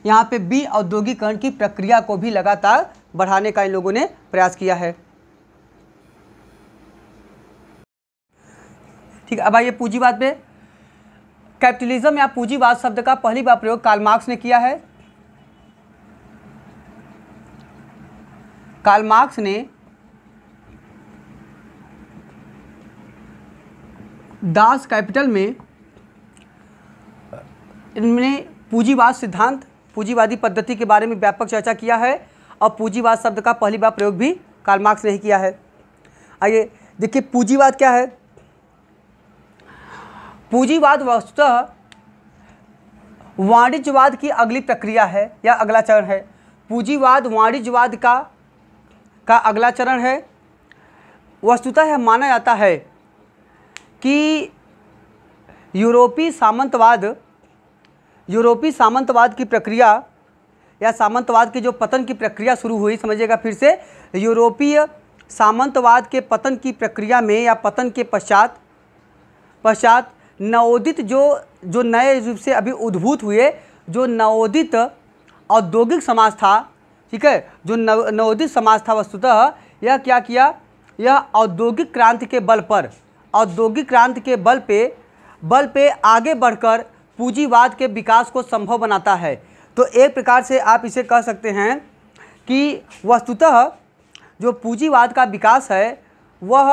यहाँ पे बी औद्योगिकरण की प्रक्रिया को भी लगातार बढ़ाने का इन लोगों ने प्रयास किया है ठीक अब आइए पूंजीवाद पे कैपिटलिज्म या पूंजीवाद शब्द का पहली बार प्रयोग कार्ल मार्क्स ने किया है कार्ल मार्क्स ने दास कैपिटल में इनमें पूंजीवाद सिद्धांत पूंजीवादी पद्धति के बारे में व्यापक चर्चा किया है और पूंजीवाद शब्द का पहली बार प्रयोग भी कार्ल मार्क्स ने किया है आइए देखिए पूंजीवाद क्या है पूंजीवाद वस्तुतः वाणिज्यवाद की अगली प्रक्रिया है या अगला चरण है पूंजीवाद वाणिज्यवाद का का अगला चरण है वस्तुतः यह माना जाता है कि यूरोपीय सामंतवाद यूरोपीय सामंतवाद की प्रक्रिया या सामंतवाद की जो पतन की प्रक्रिया शुरू हुई समझिएगा फिर से यूरोपीय सामंतवाद के पतन की प्रक्रिया में या पतन के पश्चात पश्चात नवोदित जो जो नए रूप से अभी उद्भूत हुए जो नवोदित औद्योगिक समाज था ठीक है जो नव नवोदित समाज था वस्तुतः यह क्या किया यह औद्योगिक क्रांति के बल पर औद्योगिक क्रांति के बल पे बल पे आगे बढ़कर पूंजीवाद के विकास को संभव बनाता है तो एक प्रकार से आप इसे कह सकते हैं कि वस्तुतः जो पूंजीवाद का विकास है वह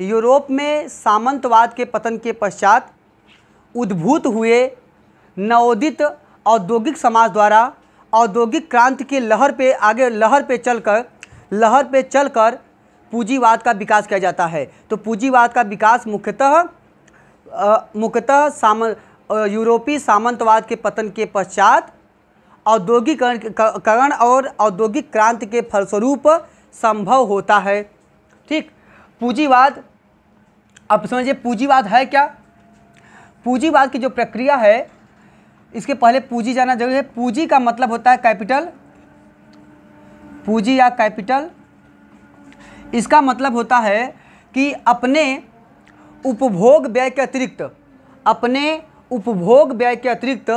यूरोप में सामंतवाद के पतन के पश्चात उद्भूत हुए नवोदित औद्योगिक समाज द्वारा औद्योगिक क्रांति के लहर पे आगे लहर पे चलकर लहर पे चलकर पूंजीवाद का विकास किया जाता है तो पूंजीवाद का विकास मुख्यतः मुख्यतः साम यूरोपीय सामंतवाद के पतन के पश्चात औद्योगिकरण और औद्योगिक क्रांति के फलस्वरूप संभव होता है ठीक पूंजीवाद अब समझिए पूंजीवाद है क्या पूंजीवाद की जो प्रक्रिया है इसके पहले पूंजी जाना जरूरी है पूंजी का मतलब होता है कैपिटल पूंजी या कैपिटल इसका मतलब होता है कि अपने उपभोग व्यय के अतिरिक्त अपने उपभोग व्यय के अतिरिक्त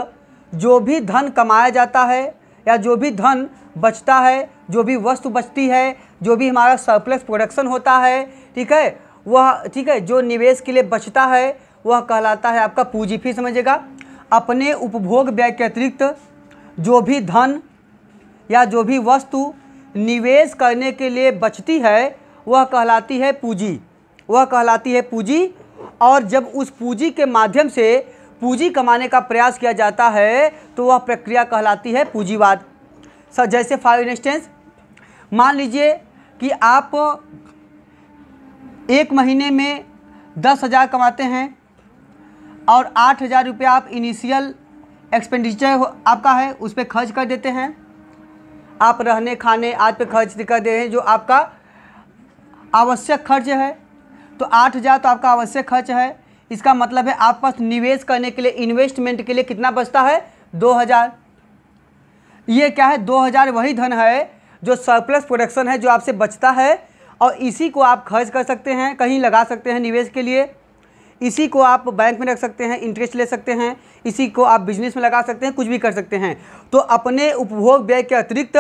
जो भी धन कमाया जाता है या जो भी धन बचता है जो भी वस्तु बचती है जो भी हमारा सरप्लस प्रोडक्शन होता है ठीक है वह ठीक है जो निवेश के लिए बचता है वह कहलाता है आपका पूंजी फी समझिएगा अपने उपभोग व्यय के अतिरिक्त जो भी धन या जो भी वस्तु निवेश करने के लिए बचती है वह कहलाती है पूंजी वह कहलाती है पूंजी और जब उस पूंजी के माध्यम से पूंजी कमाने का प्रयास किया जाता है तो वह प्रक्रिया कहलाती है पूंजीवाद सर जैसे फॉर इंस्टेंस मान लीजिए कि आप एक महीने में दस हज़ार कमाते हैं और आठ हज़ार रुपया आप इनिशियल एक्सपेंडिचर आपका है उस पर खर्च कर देते हैं आप रहने खाने आज पे खर्च कर दे रहे हैं जो आपका आवश्यक खर्च है तो आठ हज़ार तो आपका आवश्यक खर्च है इसका मतलब है आप पास निवेश करने के लिए इन्वेस्टमेंट के लिए कितना बचता है दो हज़ार ये क्या है दो हज़ार वही धन है जो सरप्लस प्रोडक्शन है जो आपसे बचता है और इसी को आप खर्च कर सकते हैं कहीं लगा सकते हैं निवेश के लिए इसी को आप बैंक में रख सकते हैं इंटरेस्ट ले सकते हैं इसी को आप बिजनेस में लगा सकते हैं कुछ भी कर सकते हैं तो अपने उपभोग व्यय के अतिरिक्त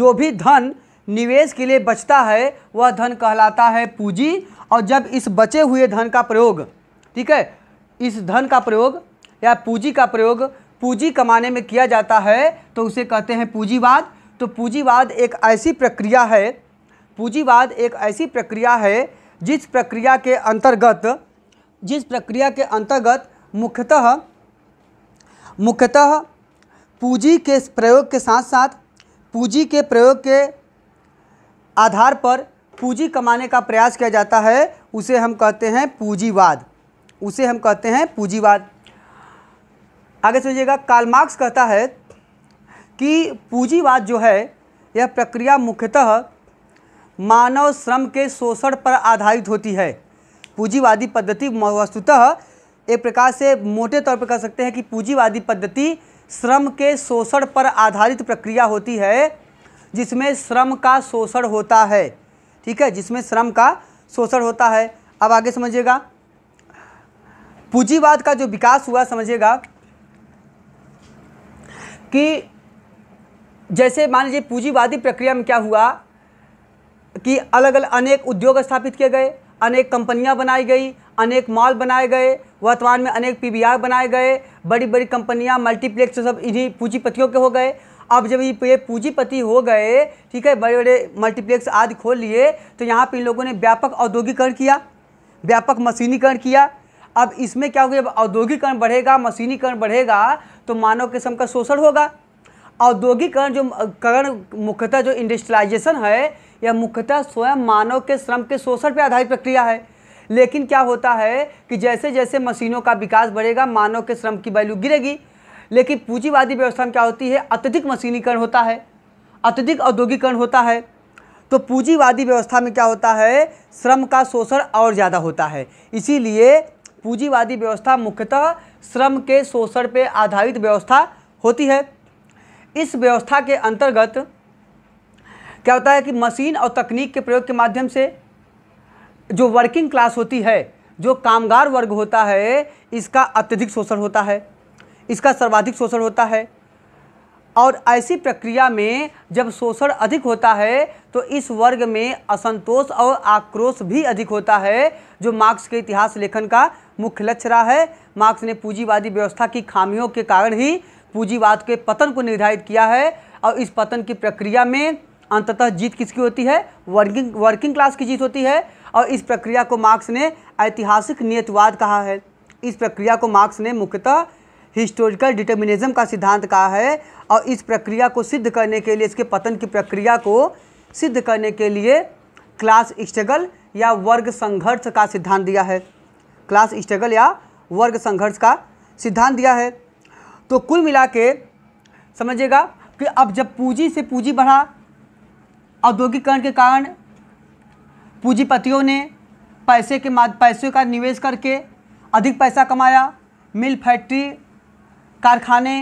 जो भी धन निवेश के लिए बचता है वह धन कहलाता है पूंजी और जब इस बचे हुए धन का प्रयोग ठीक है इस धन का प्रयोग या पूंजी का प्रयोग पूंजी कमाने में किया जाता है तो उसे कहते हैं पूंजीवाद तो पूंजीवाद एक ऐसी प्रक्रिया है पूंजीवाद एक ऐसी प्रक्रिया है जिस प्रक्रिया के अंतर्गत जिस प्रक्रिया के अंतर्गत मुख्यतः मुख्यतः पूँजी के प्रयोग के साथ साथ पूँजी के प्रयोग के आधार पर पूँजी कमाने का प्रयास किया जाता है उसे हम कहते हैं पूँजीवाद उसे हम कहते हैं पूँजीवाद आगे समझिएगा मार्क्स कहता है कि पूँजीवाद जो है यह प्रक्रिया मुख्यतः मानव श्रम के शोषण पर आधारित होती है पूंजीवादी पद्धति वस्तुतः एक प्रकार से मोटे तौर पर कह सकते हैं कि पूंजीवादी पद्धति श्रम के शोषण पर आधारित प्रक्रिया होती है जिसमें श्रम का शोषण होता है ठीक है जिसमें श्रम का शोषण होता है अब आगे समझिएगा पूंजीवाद का जो विकास हुआ समझिएगा कि जैसे मान लीजिए पूंजीवादी प्रक्रिया में क्या हुआ कि अलग अलग अनेक उद्योग स्थापित किए गए अनेक कंपनियां बनाई गई अनेक मॉल बनाए गए वर्तमान में अनेक पीवीआर बनाए गए बड़ी बड़ी कंपनियां मल्टीप्लेक्स सब इन्हीं पूंजीपतियों के हो गए अब जब ये पूंजीपति हो गए ठीक है बड़े बड़े मल्टीप्लेक्स आदि खोल लिए तो यहाँ पर इन लोगों ने व्यापक औद्योगिकरण किया व्यापक मशीनीकरण किया अब इसमें क्या होगा जब औद्योगिकरण बढ़ेगा मशीनीकरण बढ़ेगा तो मानव किस्म का शोषण होगा औद्योगिकरण जो करण मुख्यतः जो इंडस्ट्रियलाइजेशन है यह मुख्यतः स्वयं मानव के श्रम के शोषण पर आधारित प्रक्रिया है लेकिन क्या होता है कि जैसे जैसे मशीनों का विकास बढ़ेगा मानव के श्रम की वैल्यू गिरेगी लेकिन पूंजीवादी व्यवस्था में क्या होती है अत्यधिक मशीनीकरण होता है अत्यधिक औद्योगिकरण होता है तो पूंजीवादी व्यवस्था में क्या होता है श्रम का शोषण और ज़्यादा होता है इसीलिए पूंजीवादी व्यवस्था मुख्यतः श्रम के शोषण पर आधारित व्यवस्था होती है इस व्यवस्था के अंतर्गत क्या होता है कि मशीन और तकनीक के प्रयोग के माध्यम से जो वर्किंग क्लास होती है जो कामगार वर्ग होता है इसका अत्यधिक शोषण होता है इसका सर्वाधिक शोषण होता है और ऐसी प्रक्रिया में जब शोषण अधिक होता है तो इस वर्ग में असंतोष और आक्रोश भी अधिक होता है जो मार्क्स के इतिहास लेखन का मुख्य लक्ष्य रहा है मार्क्स ने पूंजीवादी व्यवस्था की खामियों के कारण ही पूंजीवाद के पतन को निर्धारित किया है और इस पतन की प्रक्रिया में अंततः जीत किसकी होती है वर्किंग वर्किंग क्लास की जीत होती है और इस प्रक्रिया को मार्क्स ने ऐतिहासिक नियतवाद कहा है इस प्रक्रिया को मार्क्स ने मुख्यतः हिस्टोरिकल डिटर्मिनिज्म का सिद्धांत कहा है और इस प्रक्रिया को सिद्ध करने के लिए इसके पतन की प्रक्रिया को सिद्ध करने के लिए क्लास स्ट्रगल या वर्ग संघर्ष का सिद्धांत दिया है क्लास स्ट्रगल या वर्ग संघर्ष का सिद्धांत दिया है तो कुल मिला के समझिएगा कि अब जब पूंजी से पूंजी बढ़ा औद्योगिकरण के कारण पूंजीपतियों ने पैसे के माध्यम पैसे का निवेश करके अधिक पैसा कमाया मिल फैक्ट्री कारखाने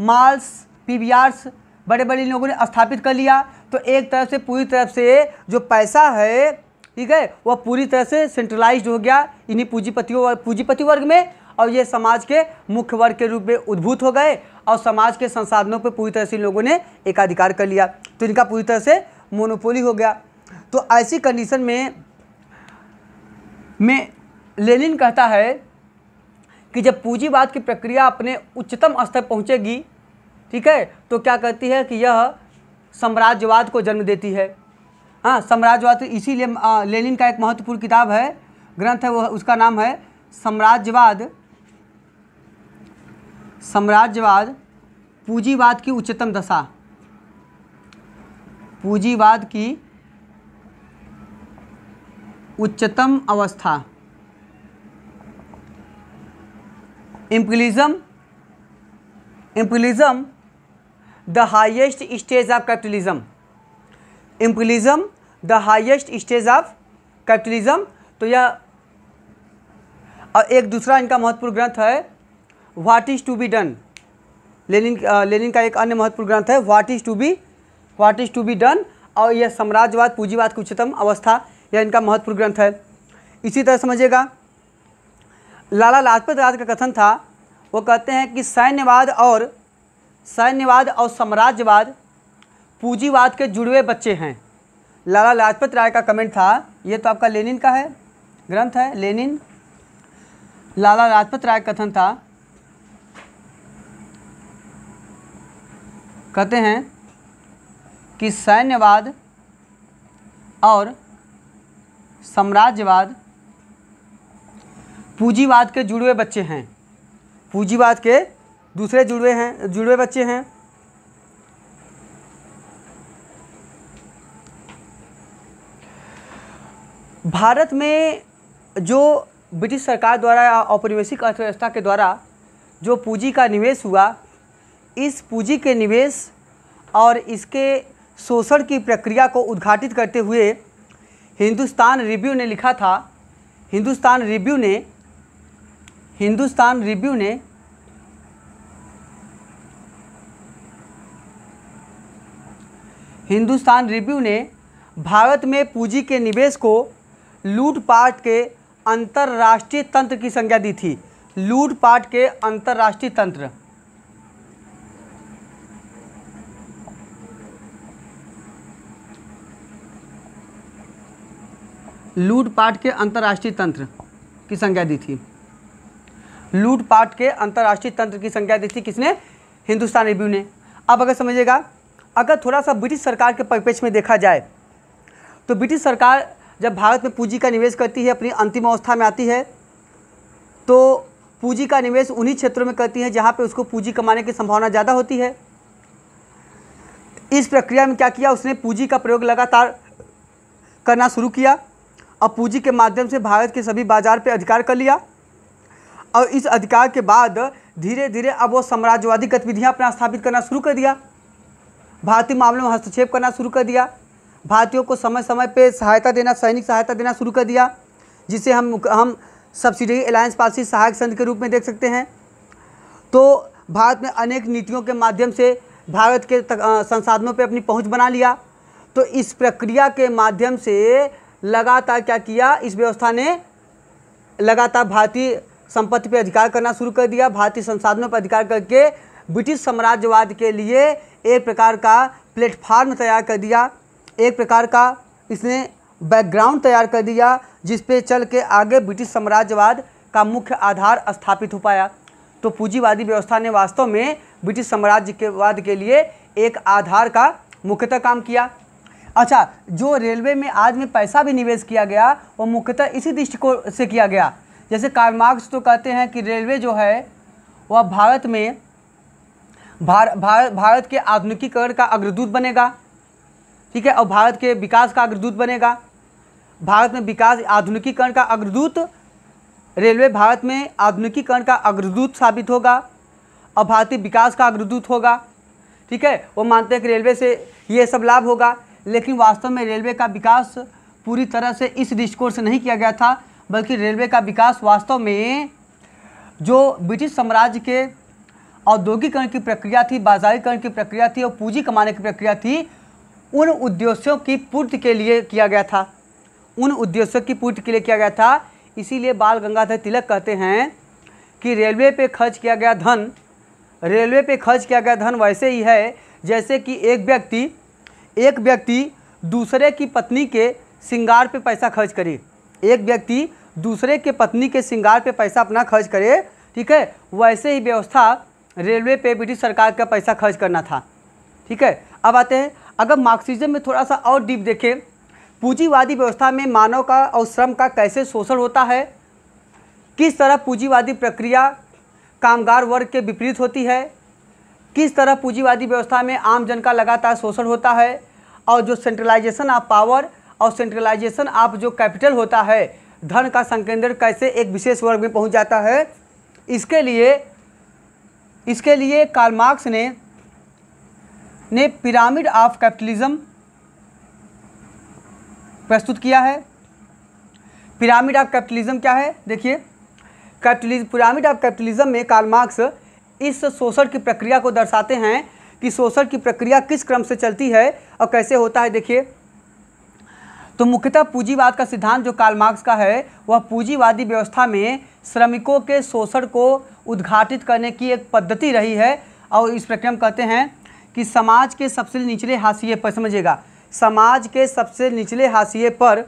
माल्स पी बड़े बड़े लोगों ने स्थापित कर लिया तो एक तरफ से पूरी तरफ से जो पैसा है ठीक है वह पूरी तरह से सेंट्रलाइज हो गया इन्हीं पूंजीपतियों पूंजीपति वर्ग में और ये समाज के मुख्य वर्ग के रूप में उद्भूत हो गए और समाज के संसाधनों पर पूरी तरह से इन लोगों ने एकाधिकार कर लिया तो इनका पूरी तरह से मोनोपोली हो गया तो ऐसी कंडीशन में में लेनिन कहता है कि जब पूंजीवाद की प्रक्रिया अपने उच्चतम स्तर पहुंचेगी ठीक है तो क्या कहती है कि यह साम्राज्यवाद को जन्म देती है हाँ साम्राज्यवाद तो इसीलिए लेनिन का एक महत्वपूर्ण किताब है ग्रंथ है वो उसका नाम है साम्राज्यवाद साम्राज्यवाद पूंजीवाद की उच्चतम दशा पूंजीवाद की उच्चतम अवस्था imperialism imperialism the highest stage of capitalism imperialism the highest stage of capitalism तो यह और एक दूसरा इनका महत्वपूर्ण ग्रंथ है what is to be done Lenin Lenin का एक अन्य महत्वपूर्ण ग्रंथ है what is to be what is to be done और यह साम्राज्यवाद पूंजीवाद की उच्चतम अवस्था यह इनका महत्वपूर्ण ग्रंथ है इसी तरह समझिएगा लाला लाजपत राज का कथन था वो कहते हैं कि सैन्यवाद और सैन्यवाद और साम्राज्यवाद पूंजीवाद के जुड़वे बच्चे हैं लाला लाजपत राय का कमेंट था ये तो आपका लेनिन का है ग्रंथ है लेनिन लाला लाजपत राय का कथन था कहते हैं कि सैन्यवाद और साम्राज्यवाद पूंजीवाद के जुड़े बच्चे हैं पूंजीवाद के दूसरे जुड़े हैं जुड़वे बच्चे हैं भारत में जो ब्रिटिश सरकार द्वारा औपनिवेशिक अर्थव्यवस्था के द्वारा जो पूंजी का निवेश हुआ इस पूंजी के निवेश और इसके शोषण की प्रक्रिया को उद्घाटित करते हुए हिंदुस्तान रिव्यू ने लिखा था हिंदुस्तान रिव्यू ने हिंदुस्तान रिव्यू ने हिंदुस्तान रिव्यू ने भारत में पूंजी के निवेश को लूटपाट के अंतर्राष्ट्रीय तंत्र की संज्ञा दी थी लूटपाट के अंतर्राष्ट्रीय तंत्र लूटपाट के अंतर्राष्ट्रीय तंत्र की संज्ञा दी थी लूटपाट के अंतर्राष्ट्रीय तंत्र की संज्ञा दी थी किसने हिंदुस्तान रिव्यू ने अब अगर समझिएगा अगर थोड़ा सा ब्रिटिश सरकार के परिपेक्ष में देखा जाए तो ब्रिटिश सरकार जब भारत में पूंजी का निवेश करती है अपनी अंतिम अवस्था में आती है तो पूंजी का निवेश उन्हीं क्षेत्रों में करती है जहाँ पर उसको पूंजी कमाने की संभावना ज़्यादा होती है इस प्रक्रिया में क्या किया उसने पूंजी का प्रयोग लगातार करना शुरू किया और पूंजी के माध्यम से भारत के सभी बाजार पर अधिकार कर लिया और इस अधिकार के बाद धीरे धीरे अब वो साम्राज्यवादी गतिविधियाँ अपना स्थापित करना शुरू कर दिया भारतीय मामलों में हस्तक्षेप करना शुरू कर दिया भारतीयों को समय समय पर सहायता देना सैनिक सहायता देना शुरू कर दिया जिसे हम हम सब्सिडी अलायंस पारसी सहायक संघ के रूप में देख सकते हैं तो भारत ने अनेक नीतियों के माध्यम से भारत के संसाधनों पर अपनी पहुँच बना लिया तो इस प्रक्रिया के माध्यम से लगातार क्या किया इस व्यवस्था ने लगातार भारतीय संपत्ति पर अधिकार करना शुरू कर दिया भारतीय संसाधनों पर अधिकार करके ब्रिटिश साम्राज्यवाद के लिए एक प्रकार का प्लेटफार्म तैयार कर दिया एक प्रकार का इसने बैकग्राउंड तैयार कर दिया जिस पे चल के आगे ब्रिटिश साम्राज्यवाद का मुख्य आधार स्थापित हो पाया तो पूंजीवादी व्यवस्था ने वास्तव में ब्रिटिश साम्राज्यवाद के, के लिए एक आधार का मुख्यतः काम किया अच्छा जो रेलवे में आज में पैसा भी निवेश किया गया वो मुख्यतः इसी दृष्टिकोण से किया गया जैसे कार्मार्क्स तो कहते हैं कि रेलवे जो है वह भारत में भार, भार, भारत के आधुनिकीकरण का अग्रदूत बनेगा ठीक है और भारत के विकास का अग्रदूत बनेगा भारत में विकास आधुनिकीकरण का अग्रदूत रेलवे भारत में आधुनिकीकरण का अग्रदूत साबित होगा और भारतीय विकास का अग्रदूत होगा ठीक है वो मानते हैं कि रेलवे से ये सब लाभ होगा लेकिन वास्तव में रेलवे का विकास पूरी तरह से इस दृष्टिकोण से नहीं किया गया था बल्कि रेलवे का विकास वास्तव में जो ब्रिटिश साम्राज्य के औद्योगिकरण की प्रक्रिया थी बाजारीकरण की प्रक्रिया थी और पूंजी कमाने की प्रक्रिया थी उन उद्देश्यों की पूर्ति के लिए किया गया था उन उद्देश्यों की पूर्ति के लिए किया गया था इसीलिए बाल गंगाधर तिलक कहते हैं कि रेलवे पे खर्च किया गया धन रेलवे पे खर्च किया गया धन वैसे ही है जैसे कि एक व्यक्ति एक व्यक्ति दूसरे की पत्नी के श्रृंगार पे पैसा खर्च करे एक व्यक्ति दूसरे के पत्नी के श्रृंगार पे पैसा अपना खर्च करे ठीक है वैसे ही व्यवस्था रेलवे पे ब्रिटिश सरकार का पैसा खर्च करना था ठीक है अब आते हैं अगर मार्क्सिज्म में थोड़ा सा और डीप देखें पूंजीवादी व्यवस्था में मानव का और श्रम का कैसे शोषण होता है किस तरह पूंजीवादी प्रक्रिया कामगार वर्ग के विपरीत होती है किस तरह पूंजीवादी व्यवस्था में आम जन का लगातार शोषण होता है और जो सेंट्रलाइजेशन ऑफ पावर और सेंट्रलाइजेशन ऑफ जो कैपिटल होता है धन का संकेंद्र कैसे एक विशेष वर्ग में पहुंच जाता है इसके लिए इसके लिए कार्ल मार्क्स ने ने पिरामिड ऑफ कैपिटलिज्म प्रस्तुत किया है पिरामिड ऑफ कैपिटलिज्म क्या है देखिए कैपिटलिज्म पिरामिड ऑफ कैपिटलिज्म में कार्ल मार्क्स इस शोषण की प्रक्रिया को दर्शाते हैं कि शोषण की प्रक्रिया किस क्रम से चलती है और कैसे होता है देखिए तो मुख्यतः पूंजीवाद का सिद्धांत जो मार्क्स का है वह पूंजीवादी व्यवस्था में श्रमिकों के शोषण को उद्घाटित करने की एक पद्धति रही है और इस प्रक्रिया में कहते हैं कि समाज के सबसे निचले हाशिए पर समझिएगा समाज के सबसे निचले हाशिए पर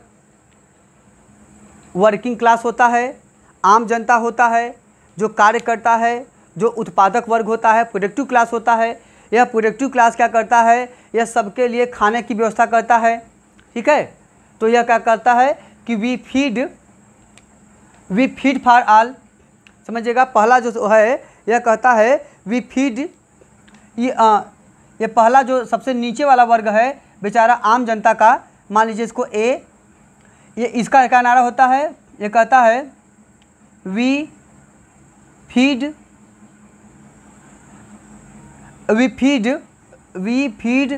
वर्किंग क्लास होता है आम जनता होता है जो कार्य करता है जो उत्पादक वर्ग होता है प्रोडक्टिव क्लास होता है यह प्रोडक्टिव क्लास क्या करता है यह सबके लिए खाने की व्यवस्था करता है ठीक है तो यह क्या करता है कि we feed we feed for all समझिएगा पहला जो है यह कहता है वी फीड ये पहला जो सबसे नीचे वाला वर्ग है बेचारा आम जनता का मान लीजिए इसको ए ये इसका क्या नारा होता है ये कहता है we feed we feed we feed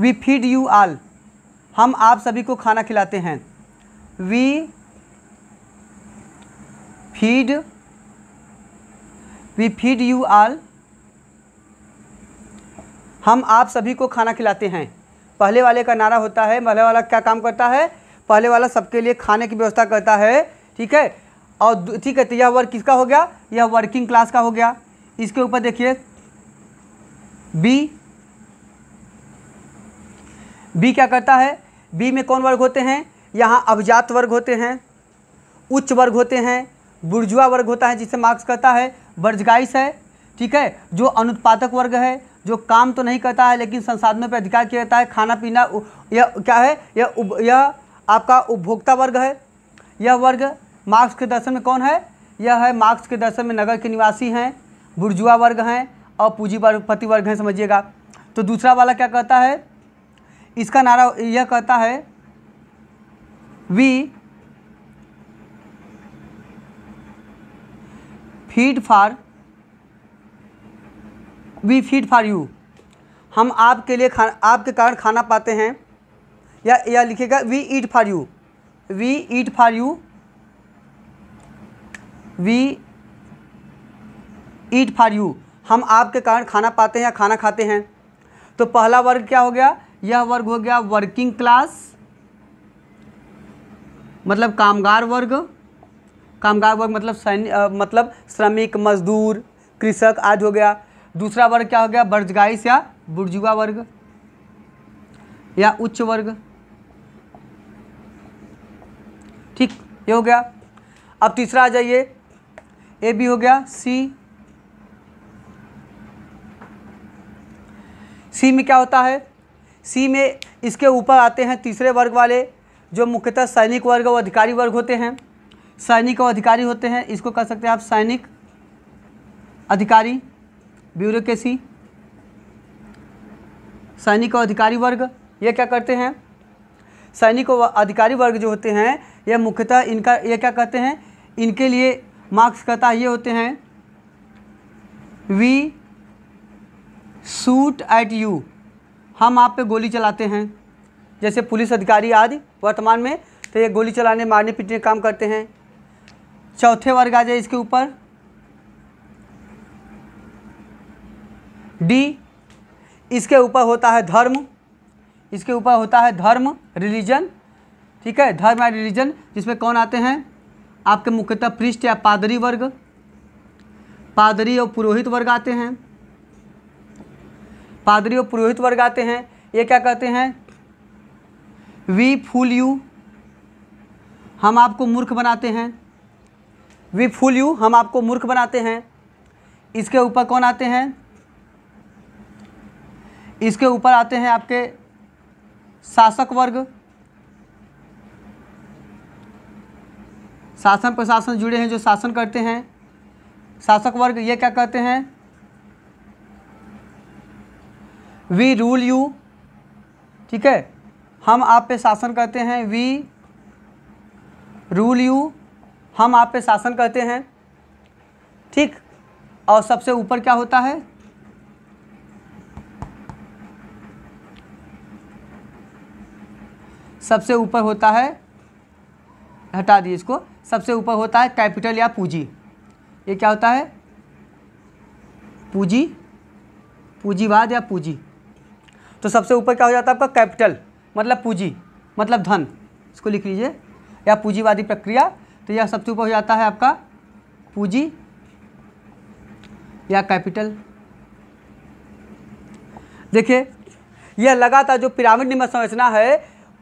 we feed you all हम आप सभी को खाना खिलाते हैं we feed we feed you all हम आप सभी को खाना खिलाते हैं पहले वाले का नारा होता है पहले वाला क्या काम करता है पहले वाला सबके लिए खाने की व्यवस्था करता है ठीक है और ठीक है तो यह वर्क किसका हो गया यह वर्किंग क्लास का हो गया इसके ऊपर देखिए बी बी क्या करता है बी में कौन वर्ग होते हैं यहाँ अभिजात वर्ग होते हैं उच्च वर्ग होते हैं बुर्जुआ वर्ग होता है जिसे मार्क्स कहता है वर्जगाइस है ठीक है जो अनुत्पादक वर्ग है जो काम तो नहीं करता है लेकिन संसाधनों पर अधिकार किया जाता है खाना पीना यह क्या है यह यह आपका उपभोक्ता वर्ग है यह वर्ग मार्क्स के दर्शन में कौन है यह है मार्क्स के दर्शन में नगर के निवासी हैं बुर्जुआ वर्ग हैं और पूंजी वर्ग पति वर्ग हैं समझिएगा तो दूसरा वाला क्या कहता है इसका नारा यह कहता है we feed for we feed for you हम आपके लिए खा आपके कारण खाना पाते हैं या या लिखेगा we eat for you we eat for you we eat for you हम आपके कारण खाना पाते हैं या खाना खाते हैं तो पहला वर्ग क्या हो गया यह वर्ग हो गया वर्किंग क्लास मतलब कामगार वर्ग कामगार वर्ग मतलब सैन्य मतलब श्रमिक मजदूर कृषक आज हो गया दूसरा वर्ग क्या हो गया बर्जगाइस या बुर्जुआ वर्ग या उच्च वर्ग ठीक ये हो गया अब तीसरा आ जाइए ए भी हो गया सी सी में क्या होता है सी में इसके ऊपर आते हैं तीसरे वर्ग वाले जो मुख्यतः सैनिक वर्ग और अधिकारी वर्ग होते हैं सैनिक और अधिकारी होते हैं इसको कह सकते हैं आप सैनिक अधिकारी ब्यूरोक्रेसी सैनिक और अधिकारी वर्ग ये क्या करते हैं सैनिक और अधिकारी वर्ग जो होते हैं ये मुख्यतः इनका ये क्या कहते हैं इनके लिए मार्क्स कहता ये होते हैं वी शूट एट यू हम आप पे गोली चलाते हैं जैसे पुलिस अधिकारी आदि वर्तमान में तो ये गोली चलाने मारने पीटने काम करते हैं चौथे वर्ग आ जाए इसके ऊपर डी इसके ऊपर होता है धर्म इसके ऊपर होता है धर्म रिलीजन ठीक है धर्म या रिलीजन जिसमें कौन आते हैं आपके मुख्यतः पृष्ठ या पादरी वर्ग पादरी और पुरोहित वर्ग आते हैं पादरी और पुरोहित वर्ग आते हैं ये क्या कहते हैं वी फूल यू हम आपको मूर्ख बनाते हैं वी फूल यू हम आपको मूर्ख बनाते हैं इसके ऊपर कौन आते हैं इसके ऊपर आते हैं आपके शासक वर्ग शासन प्रशासन जुड़े हैं जो शासन करते हैं शासक वर्ग ये क्या कहते हैं वी रूल यू ठीक है हम आप पे शासन करते हैं वी रूल यू हम आप पे शासन करते हैं ठीक और सबसे ऊपर क्या होता है सबसे ऊपर होता है हटा दिए इसको सबसे ऊपर होता है कैपिटल या पूंजी ये क्या होता है पूंजी पूंजीवाद या पूंजी तो सबसे ऊपर क्या हो जाता है आपका कैपिटल मतलब पूंजी मतलब धन इसको लिख लीजिए या पूंजीवादी प्रक्रिया तो यह सबसे ऊपर हो जाता है आपका पूंजी या कैपिटल देखिए यह लगातार जो पिरामिड निम्न संरचना है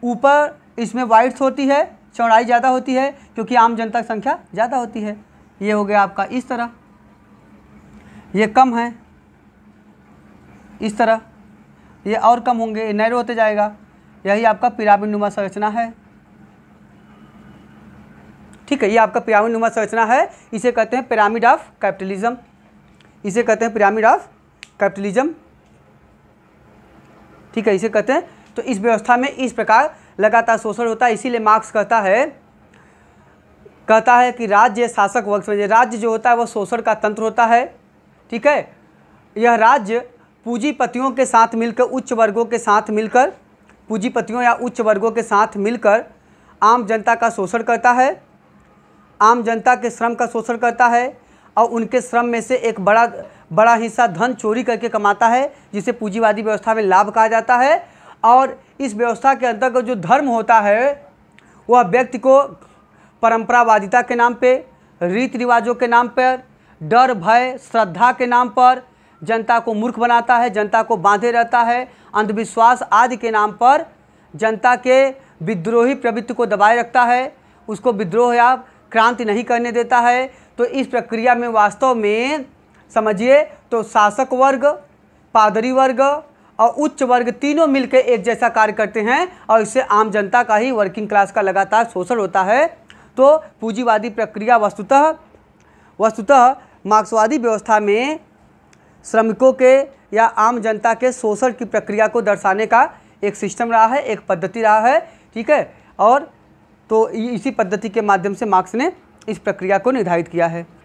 ऊपर इसमें वाइट्स होती है चौड़ाई ज़्यादा होती है क्योंकि आम जनता की संख्या ज़्यादा होती है ये हो गया आपका इस तरह ये कम है इस तरह ये और कम होंगे ये नैरो होते जाएगा यही आपका पिरामिड नुमा संरचना है ठीक है ये आपका पिरामिड नुमा संरचना है इसे कहते हैं पिरामिड ऑफ कैपिटलिज्म इसे कहते हैं पिरामिड ऑफ कैपिटलिज्म ठीक है इसे कहते हैं तो इस व्यवस्था में इस प्रकार लगातार शोषण होता है इसीलिए मार्क्स कहता है कहता है कि राज्य शासक वर्ष राज्य जो होता है वह शोषण का तंत्र होता है ठीक है यह राज्य पूंजीपतियों के साथ मिलकर उच्च वर्गों के साथ मिलकर पूंजीपतियों या उच्च वर्गों के साथ मिलकर आम जनता का शोषण करता है आम जनता के श्रम का शोषण करता है और उनके श्रम में से एक बड़ा बड़ा हिस्सा धन चोरी करके कमाता है जिसे पूंजीवादी व्यवस्था में लाभ कहा जाता है और इस व्यवस्था के अंतर्गत जो धर्म होता है वह व्यक्ति को परंपरावादिता के नाम पर रीति रिवाजों के नाम पर डर भय श्रद्धा के नाम पर जनता को मूर्ख बनाता है जनता को बांधे रहता है अंधविश्वास आदि के नाम पर जनता के विद्रोही प्रवृत्ति को दबाए रखता है उसको विद्रोह या क्रांति नहीं करने देता है तो इस प्रक्रिया में वास्तव में समझिए तो शासक वर्ग पादरी वर्ग और उच्च वर्ग तीनों मिलकर एक जैसा कार्य करते हैं और इससे आम जनता का ही वर्किंग क्लास का लगातार शोषण होता है तो पूंजीवादी प्रक्रिया वस्तुतः वस्तुतः मार्क्सवादी व्यवस्था में श्रमिकों के या आम जनता के शोषण की प्रक्रिया को दर्शाने का एक सिस्टम रहा है एक पद्धति रहा है ठीक है और तो इसी पद्धति के माध्यम से मार्क्स ने इस प्रक्रिया को निर्धारित किया है